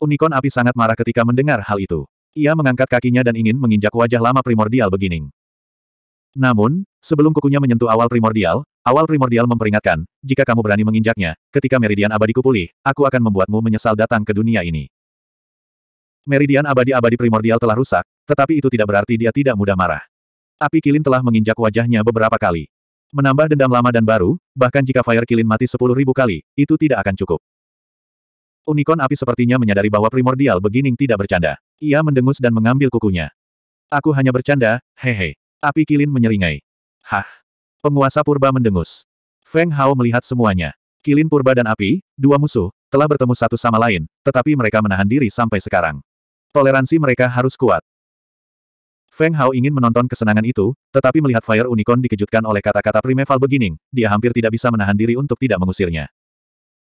Unicorn api sangat marah ketika mendengar hal itu. Ia mengangkat kakinya dan ingin menginjak wajah lama primordial beginning. Namun, sebelum kukunya menyentuh awal primordial, awal primordial memperingatkan, jika kamu berani menginjaknya, ketika meridian abadi pulih, aku akan membuatmu menyesal datang ke dunia ini. Meridian abadi-abadi primordial telah rusak, tetapi itu tidak berarti dia tidak mudah marah. Api kilin telah menginjak wajahnya beberapa kali. Menambah dendam lama dan baru, bahkan jika Fire Kilin mati sepuluh ribu kali, itu tidak akan cukup. Unicorn api sepertinya menyadari bahwa primordial beginning tidak bercanda. Ia mendengus dan mengambil kukunya. Aku hanya bercanda, hehe. Api kilin menyeringai. Hah. Penguasa purba mendengus. Feng Hao melihat semuanya. Kilin Purba dan Api, dua musuh, telah bertemu satu sama lain, tetapi mereka menahan diri sampai sekarang. Toleransi mereka harus kuat. Feng Hao ingin menonton kesenangan itu, tetapi melihat Fire Unicorn dikejutkan oleh kata-kata Primeval Beginning, dia hampir tidak bisa menahan diri untuk tidak mengusirnya.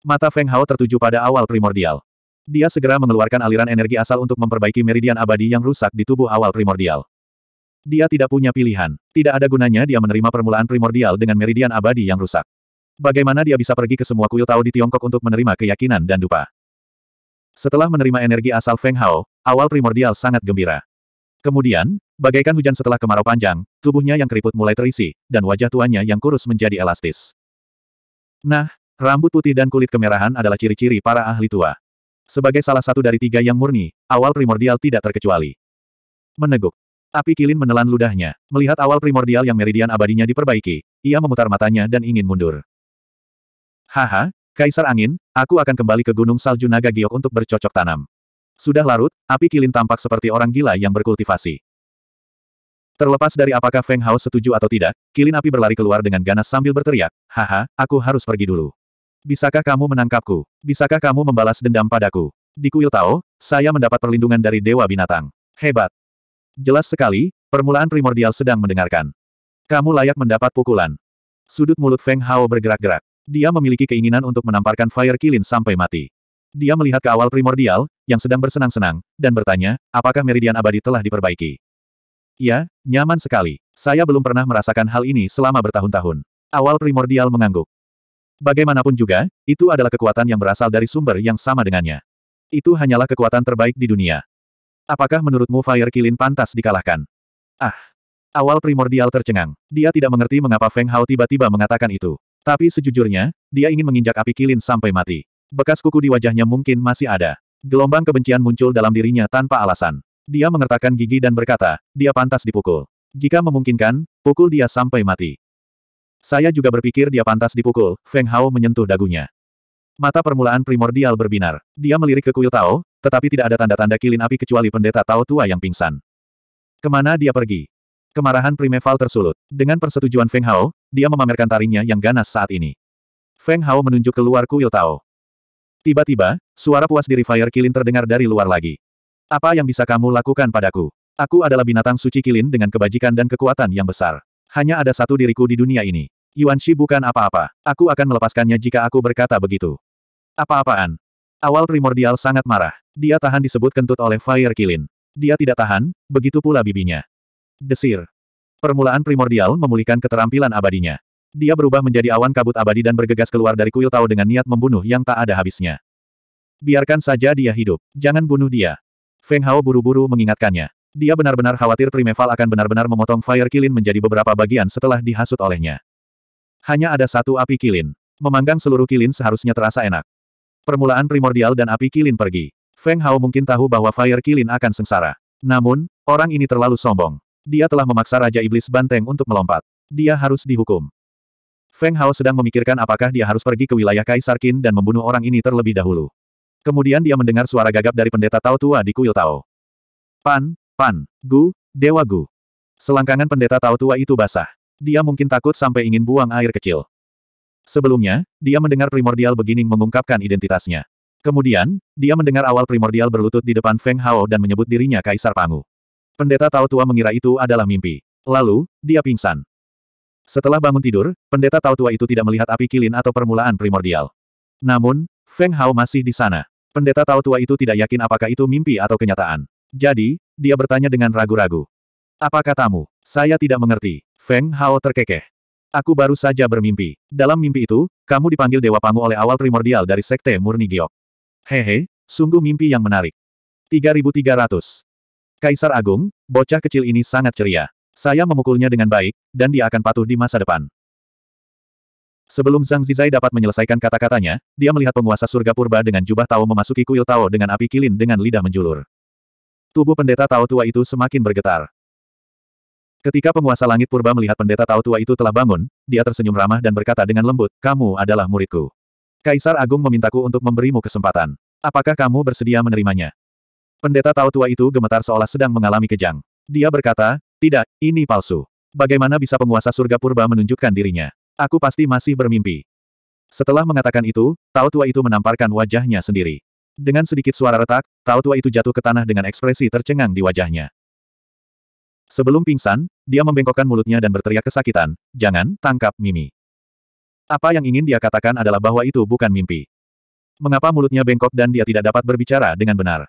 Mata Feng Hao tertuju pada awal primordial. Dia segera mengeluarkan aliran energi asal untuk memperbaiki meridian abadi yang rusak di tubuh awal primordial. Dia tidak punya pilihan. Tidak ada gunanya dia menerima permulaan primordial dengan meridian abadi yang rusak. Bagaimana dia bisa pergi ke semua kuil Tao di Tiongkok untuk menerima keyakinan dan dupa? Setelah menerima energi asal Feng Hao, awal primordial sangat gembira. Kemudian, bagaikan hujan setelah kemarau panjang, tubuhnya yang keriput mulai terisi, dan wajah tuannya yang kurus menjadi elastis. Nah, Rambut putih dan kulit kemerahan adalah ciri-ciri para ahli tua. Sebagai salah satu dari tiga yang murni, awal primordial tidak terkecuali. Meneguk. Api kilin menelan ludahnya. Melihat awal primordial yang meridian abadinya diperbaiki, ia memutar matanya dan ingin mundur. Haha, Kaisar Angin, aku akan kembali ke Gunung Salju Naga Giok untuk bercocok tanam. Sudah larut, api kilin tampak seperti orang gila yang berkultivasi. Terlepas dari apakah Feng Hao setuju atau tidak, kilin api berlari keluar dengan ganas sambil berteriak, Haha, aku harus pergi dulu. Bisakah kamu menangkapku? Bisakah kamu membalas dendam padaku? Di kuil Tao, saya mendapat perlindungan dari Dewa Binatang. Hebat. Jelas sekali, permulaan primordial sedang mendengarkan. Kamu layak mendapat pukulan. Sudut mulut Feng Hao bergerak-gerak. Dia memiliki keinginan untuk menamparkan Fire Kilin sampai mati. Dia melihat ke awal primordial, yang sedang bersenang-senang, dan bertanya, apakah meridian abadi telah diperbaiki? Ya, nyaman sekali. Saya belum pernah merasakan hal ini selama bertahun-tahun. Awal primordial mengangguk. Bagaimanapun juga, itu adalah kekuatan yang berasal dari sumber yang sama dengannya. Itu hanyalah kekuatan terbaik di dunia. Apakah menurutmu Fire Kilin pantas dikalahkan? Ah! Awal primordial tercengang. Dia tidak mengerti mengapa Feng Hao tiba-tiba mengatakan itu. Tapi sejujurnya, dia ingin menginjak api kilin sampai mati. Bekas kuku di wajahnya mungkin masih ada. Gelombang kebencian muncul dalam dirinya tanpa alasan. Dia mengertakkan gigi dan berkata, dia pantas dipukul. Jika memungkinkan, pukul dia sampai mati. Saya juga berpikir dia pantas dipukul, Feng Hao menyentuh dagunya. Mata permulaan primordial berbinar. Dia melirik ke kuil Tao, tetapi tidak ada tanda-tanda kilin api kecuali pendeta Tao tua yang pingsan. Kemana dia pergi? Kemarahan primeval tersulut. Dengan persetujuan Feng Hao, dia memamerkan taringnya yang ganas saat ini. Feng Hao menunjuk keluar kuil Tao. Tiba-tiba, suara puas diri Fire Kilin terdengar dari luar lagi. Apa yang bisa kamu lakukan padaku? Aku adalah binatang suci Kilin dengan kebajikan dan kekuatan yang besar. Hanya ada satu diriku di dunia ini. Yuan Shi bukan apa-apa. Aku akan melepaskannya jika aku berkata begitu. Apa-apaan? Awal primordial sangat marah. Dia tahan disebut kentut oleh Fire Kilin. Dia tidak tahan, begitu pula bibinya. Desir. Permulaan primordial memulihkan keterampilan abadinya. Dia berubah menjadi awan kabut abadi dan bergegas keluar dari kuil tahu dengan niat membunuh yang tak ada habisnya. Biarkan saja dia hidup. Jangan bunuh dia. Feng Hao buru-buru mengingatkannya. Dia benar-benar khawatir Primeval akan benar-benar memotong Fire Kilin menjadi beberapa bagian setelah dihasut olehnya. Hanya ada satu api kilin. Memanggang seluruh kilin seharusnya terasa enak. Permulaan primordial dan api kilin pergi. Feng Hao mungkin tahu bahwa Fire Kilin akan sengsara. Namun, orang ini terlalu sombong. Dia telah memaksa Raja Iblis Banteng untuk melompat. Dia harus dihukum. Feng Hao sedang memikirkan apakah dia harus pergi ke wilayah Kaisar Qin dan membunuh orang ini terlebih dahulu. Kemudian dia mendengar suara gagap dari pendeta Tao tua di kuil Tao. Pan, Pan, Gu, Dewa Gu. Selangkangan pendeta tahu tua itu basah. Dia mungkin takut sampai ingin buang air kecil. Sebelumnya, dia mendengar primordial beginning mengungkapkan identitasnya. Kemudian, dia mendengar awal primordial berlutut di depan Feng Hao dan menyebut dirinya Kaisar Pangu. Pendeta Tao Tua mengira itu adalah mimpi. Lalu, dia pingsan. Setelah bangun tidur, pendeta Tao Tua itu tidak melihat api kilin atau permulaan primordial. Namun, Feng Hao masih di sana. Pendeta Tao Tua itu tidak yakin apakah itu mimpi atau kenyataan. Jadi, dia bertanya dengan ragu-ragu. Apa katamu? Saya tidak mengerti. Feng Hao terkekeh. Aku baru saja bermimpi. Dalam mimpi itu, kamu dipanggil Dewa Pangu oleh awal primordial dari Sekte Murni Giok. Hehe, sungguh mimpi yang menarik. 3300. Kaisar Agung, bocah kecil ini sangat ceria. Saya memukulnya dengan baik, dan dia akan patuh di masa depan. Sebelum Zhang Zizai dapat menyelesaikan kata-katanya, dia melihat penguasa surga purba dengan jubah Tao memasuki kuil Tao dengan api kilin dengan lidah menjulur. Tubuh pendeta Tao Tua itu semakin bergetar. Ketika penguasa langit purba melihat pendeta Tao Tua itu telah bangun, dia tersenyum ramah dan berkata dengan lembut, kamu adalah muridku. Kaisar Agung memintaku untuk memberimu kesempatan. Apakah kamu bersedia menerimanya? Pendeta Tao Tua itu gemetar seolah sedang mengalami kejang. Dia berkata, tidak, ini palsu. Bagaimana bisa penguasa surga purba menunjukkan dirinya? Aku pasti masih bermimpi. Setelah mengatakan itu, Tao Tua itu menamparkan wajahnya sendiri. Dengan sedikit suara retak, Tao Tua itu jatuh ke tanah dengan ekspresi tercengang di wajahnya. Sebelum pingsan, dia membengkokkan mulutnya dan berteriak kesakitan, jangan, tangkap Mimi. Apa yang ingin dia katakan adalah bahwa itu bukan mimpi. Mengapa mulutnya bengkok dan dia tidak dapat berbicara dengan benar?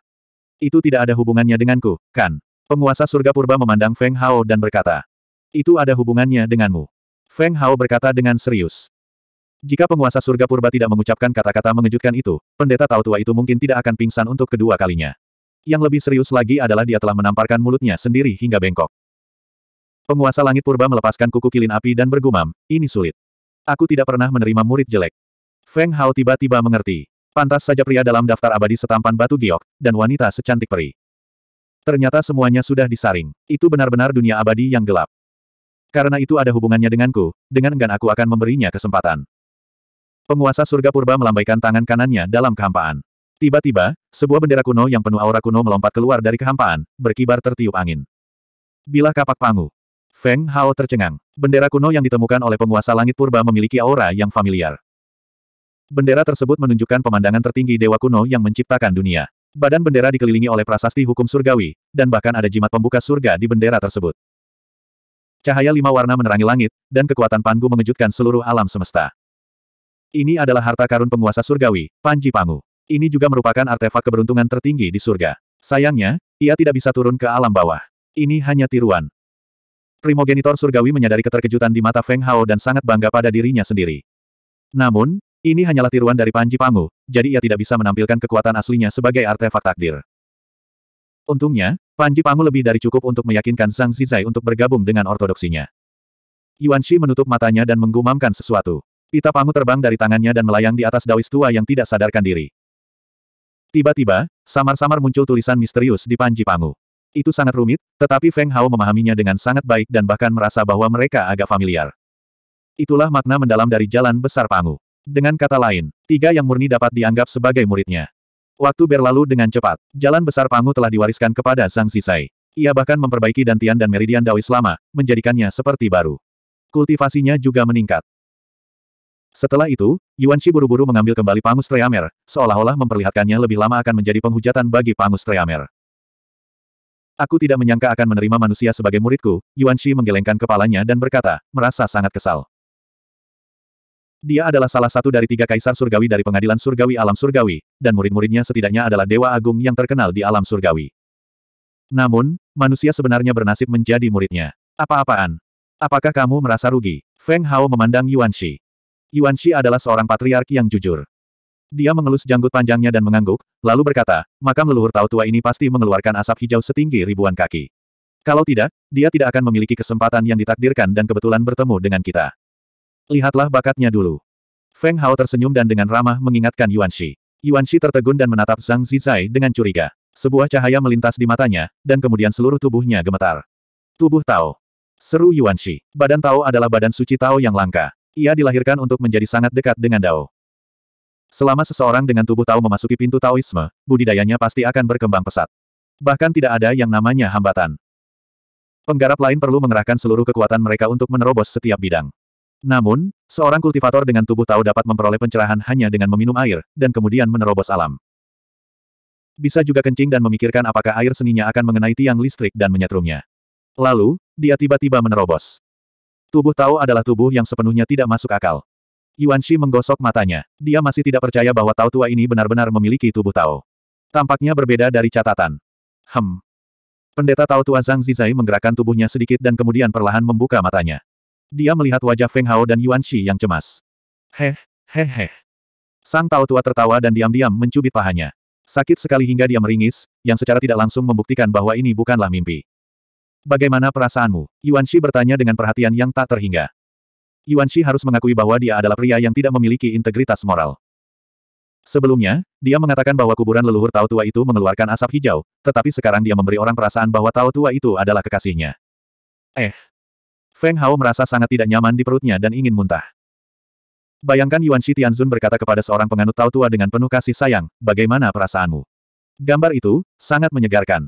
Itu tidak ada hubungannya denganku, kan? Penguasa surga purba memandang Feng Hao dan berkata. Itu ada hubungannya denganmu. Feng Hao berkata dengan serius. Jika penguasa surga purba tidak mengucapkan kata-kata mengejutkan itu, pendeta tahu tua itu mungkin tidak akan pingsan untuk kedua kalinya. Yang lebih serius lagi adalah dia telah menamparkan mulutnya sendiri hingga bengkok. Penguasa langit purba melepaskan kuku kilin api dan bergumam, ini sulit. Aku tidak pernah menerima murid jelek. Feng Hao tiba-tiba mengerti. Pantas saja pria dalam daftar abadi setampan batu giok, dan wanita secantik peri. Ternyata semuanya sudah disaring. Itu benar-benar dunia abadi yang gelap. Karena itu ada hubungannya denganku, dengan enggan aku akan memberinya kesempatan. Penguasa surga purba melambaikan tangan kanannya dalam kehampaan. Tiba-tiba, sebuah bendera kuno yang penuh aura kuno melompat keluar dari kehampaan, berkibar tertiup angin. Bila kapak pangu. Feng Hao tercengang. Bendera kuno yang ditemukan oleh penguasa langit purba memiliki aura yang familiar. Bendera tersebut menunjukkan pemandangan tertinggi dewa kuno yang menciptakan dunia. Badan bendera dikelilingi oleh prasasti hukum surgawi, dan bahkan ada jimat pembuka surga di bendera tersebut. Cahaya lima warna menerangi langit, dan kekuatan panggung mengejutkan seluruh alam semesta. Ini adalah harta karun penguasa surgawi, Panji Pangu. Ini juga merupakan artefak keberuntungan tertinggi di surga. Sayangnya, ia tidak bisa turun ke alam bawah. Ini hanya tiruan. Primogenitor surgawi menyadari keterkejutan di mata Feng Hao dan sangat bangga pada dirinya sendiri. Namun, ini hanyalah tiruan dari Panji Pangu, jadi ia tidak bisa menampilkan kekuatan aslinya sebagai artefak takdir. Untungnya, Panji Pangu lebih dari cukup untuk meyakinkan sang Zizai untuk bergabung dengan ortodoksinya. Yuan Shi menutup matanya dan menggumamkan sesuatu. Pita pangu terbang dari tangannya dan melayang di atas Daois tua yang tidak sadarkan diri. Tiba-tiba, samar-samar muncul tulisan misterius di panji pangu. Itu sangat rumit, tetapi Feng Hao memahaminya dengan sangat baik dan bahkan merasa bahwa mereka agak familiar. Itulah makna mendalam dari jalan besar pangu. Dengan kata lain, tiga yang murni dapat dianggap sebagai muridnya. Waktu berlalu dengan cepat, jalan besar pangu telah diwariskan kepada Sang Sisai. Ia bahkan memperbaiki dantian dan meridian Daois lama, menjadikannya seperti baru. Kultivasinya juga meningkat. Setelah itu, Yuan Shi buru-buru mengambil kembali Pangus Treamer, seolah-olah memperlihatkannya lebih lama akan menjadi penghujatan bagi Pangus Treamer. Aku tidak menyangka akan menerima manusia sebagai muridku, Yuan Shi menggelengkan kepalanya dan berkata, merasa sangat kesal. Dia adalah salah satu dari tiga kaisar surgawi dari pengadilan surgawi alam surgawi, dan murid-muridnya setidaknya adalah Dewa Agung yang terkenal di alam surgawi. Namun, manusia sebenarnya bernasib menjadi muridnya. Apa-apaan? Apakah kamu merasa rugi? Feng Hao memandang Yuan Shi. Yuan Shi adalah seorang patriark yang jujur. Dia mengelus janggut panjangnya dan mengangguk, lalu berkata, makam leluhur tahu tua ini pasti mengeluarkan asap hijau setinggi ribuan kaki. Kalau tidak, dia tidak akan memiliki kesempatan yang ditakdirkan dan kebetulan bertemu dengan kita. Lihatlah bakatnya dulu. Feng Hao tersenyum dan dengan ramah mengingatkan Yuan Shi. Yuan Shi tertegun dan menatap Zhang Zizai dengan curiga. Sebuah cahaya melintas di matanya, dan kemudian seluruh tubuhnya gemetar. Tubuh Tao. Seru Yuan Shi. Badan Tao adalah badan suci Tao yang langka. Ia dilahirkan untuk menjadi sangat dekat dengan Dao. Selama seseorang dengan tubuh Tao memasuki pintu Taoisme, budidayanya pasti akan berkembang pesat. Bahkan tidak ada yang namanya hambatan. Penggarap lain perlu mengerahkan seluruh kekuatan mereka untuk menerobos setiap bidang. Namun, seorang kultivator dengan tubuh Tao dapat memperoleh pencerahan hanya dengan meminum air, dan kemudian menerobos alam. Bisa juga kencing dan memikirkan apakah air seninya akan mengenai tiang listrik dan menyetrumnya. Lalu, dia tiba-tiba menerobos. Tubuh Tao adalah tubuh yang sepenuhnya tidak masuk akal. Yuan Shi menggosok matanya. Dia masih tidak percaya bahwa Tao tua ini benar-benar memiliki tubuh Tao. Tampaknya berbeda dari catatan. Hem. Pendeta Tao tua Zhang Zizai menggerakkan tubuhnya sedikit dan kemudian perlahan membuka matanya. Dia melihat wajah Feng Hao dan Yuan Shi yang cemas. Heh, heh heh. Sang Tao tua tertawa dan diam-diam mencubit pahanya. Sakit sekali hingga dia meringis, yang secara tidak langsung membuktikan bahwa ini bukanlah mimpi. Bagaimana perasaanmu? Yuan Shi bertanya dengan perhatian yang tak terhingga. Yuan Shi harus mengakui bahwa dia adalah pria yang tidak memiliki integritas moral. Sebelumnya, dia mengatakan bahwa kuburan leluhur Tao Tua itu mengeluarkan asap hijau, tetapi sekarang dia memberi orang perasaan bahwa Tao Tua itu adalah kekasihnya. Eh. Feng Hao merasa sangat tidak nyaman di perutnya dan ingin muntah. Bayangkan Yuan Shi Tianzun berkata kepada seorang penganut Tao Tua dengan penuh kasih sayang, bagaimana perasaanmu? Gambar itu, sangat menyegarkan.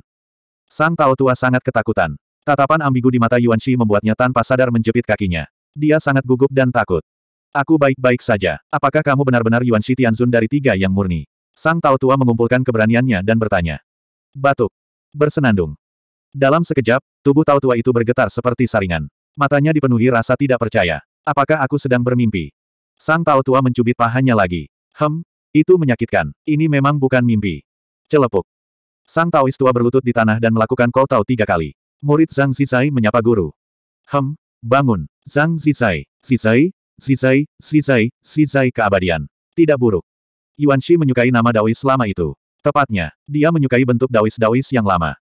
Sang Tao Tua sangat ketakutan. Tatapan ambigu di mata Yuan Shi membuatnya tanpa sadar menjepit kakinya. Dia sangat gugup dan takut. Aku baik-baik saja. Apakah kamu benar-benar Yuan Shi Tianzun dari tiga yang murni? Sang Tao Tua mengumpulkan keberaniannya dan bertanya. Batuk. Bersenandung. Dalam sekejap, tubuh Tao Tua itu bergetar seperti saringan. Matanya dipenuhi rasa tidak percaya. Apakah aku sedang bermimpi? Sang Tao Tua mencubit pahanya lagi. Hem, itu menyakitkan. Ini memang bukan mimpi. Celepuk. Sang Taois tua berlutut di tanah dan melakukan kau tau tiga kali. Murid Zhang Zizai menyapa guru. Hem, bangun. Zhang Zizai, Zizai, Zizai, Zizai, Zizai keabadian. Tidak buruk. Yuan Shi menyukai nama Daois selama itu. Tepatnya, dia menyukai bentuk Daois-Daois yang lama.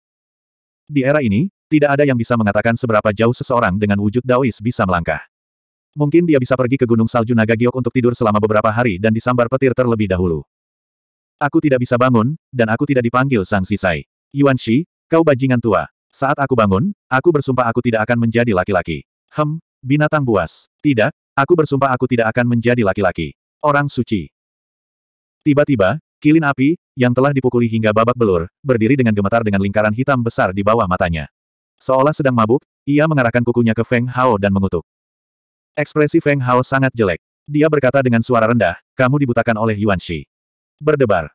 Di era ini, tidak ada yang bisa mengatakan seberapa jauh seseorang dengan wujud Daois bisa melangkah. Mungkin dia bisa pergi ke Gunung Salju Naga Giok untuk tidur selama beberapa hari dan disambar petir terlebih dahulu. Aku tidak bisa bangun, dan aku tidak dipanggil Sang Sisai. Yuan Shi, kau bajingan tua. Saat aku bangun, aku bersumpah aku tidak akan menjadi laki-laki. Hem, binatang buas. Tidak, aku bersumpah aku tidak akan menjadi laki-laki. Orang suci. Tiba-tiba, kilin api, yang telah dipukuli hingga babak belur, berdiri dengan gemetar dengan lingkaran hitam besar di bawah matanya. Seolah sedang mabuk, ia mengarahkan kukunya ke Feng Hao dan mengutuk. Ekspresi Feng Hao sangat jelek. Dia berkata dengan suara rendah, kamu dibutakan oleh Yuan Shi berdebar.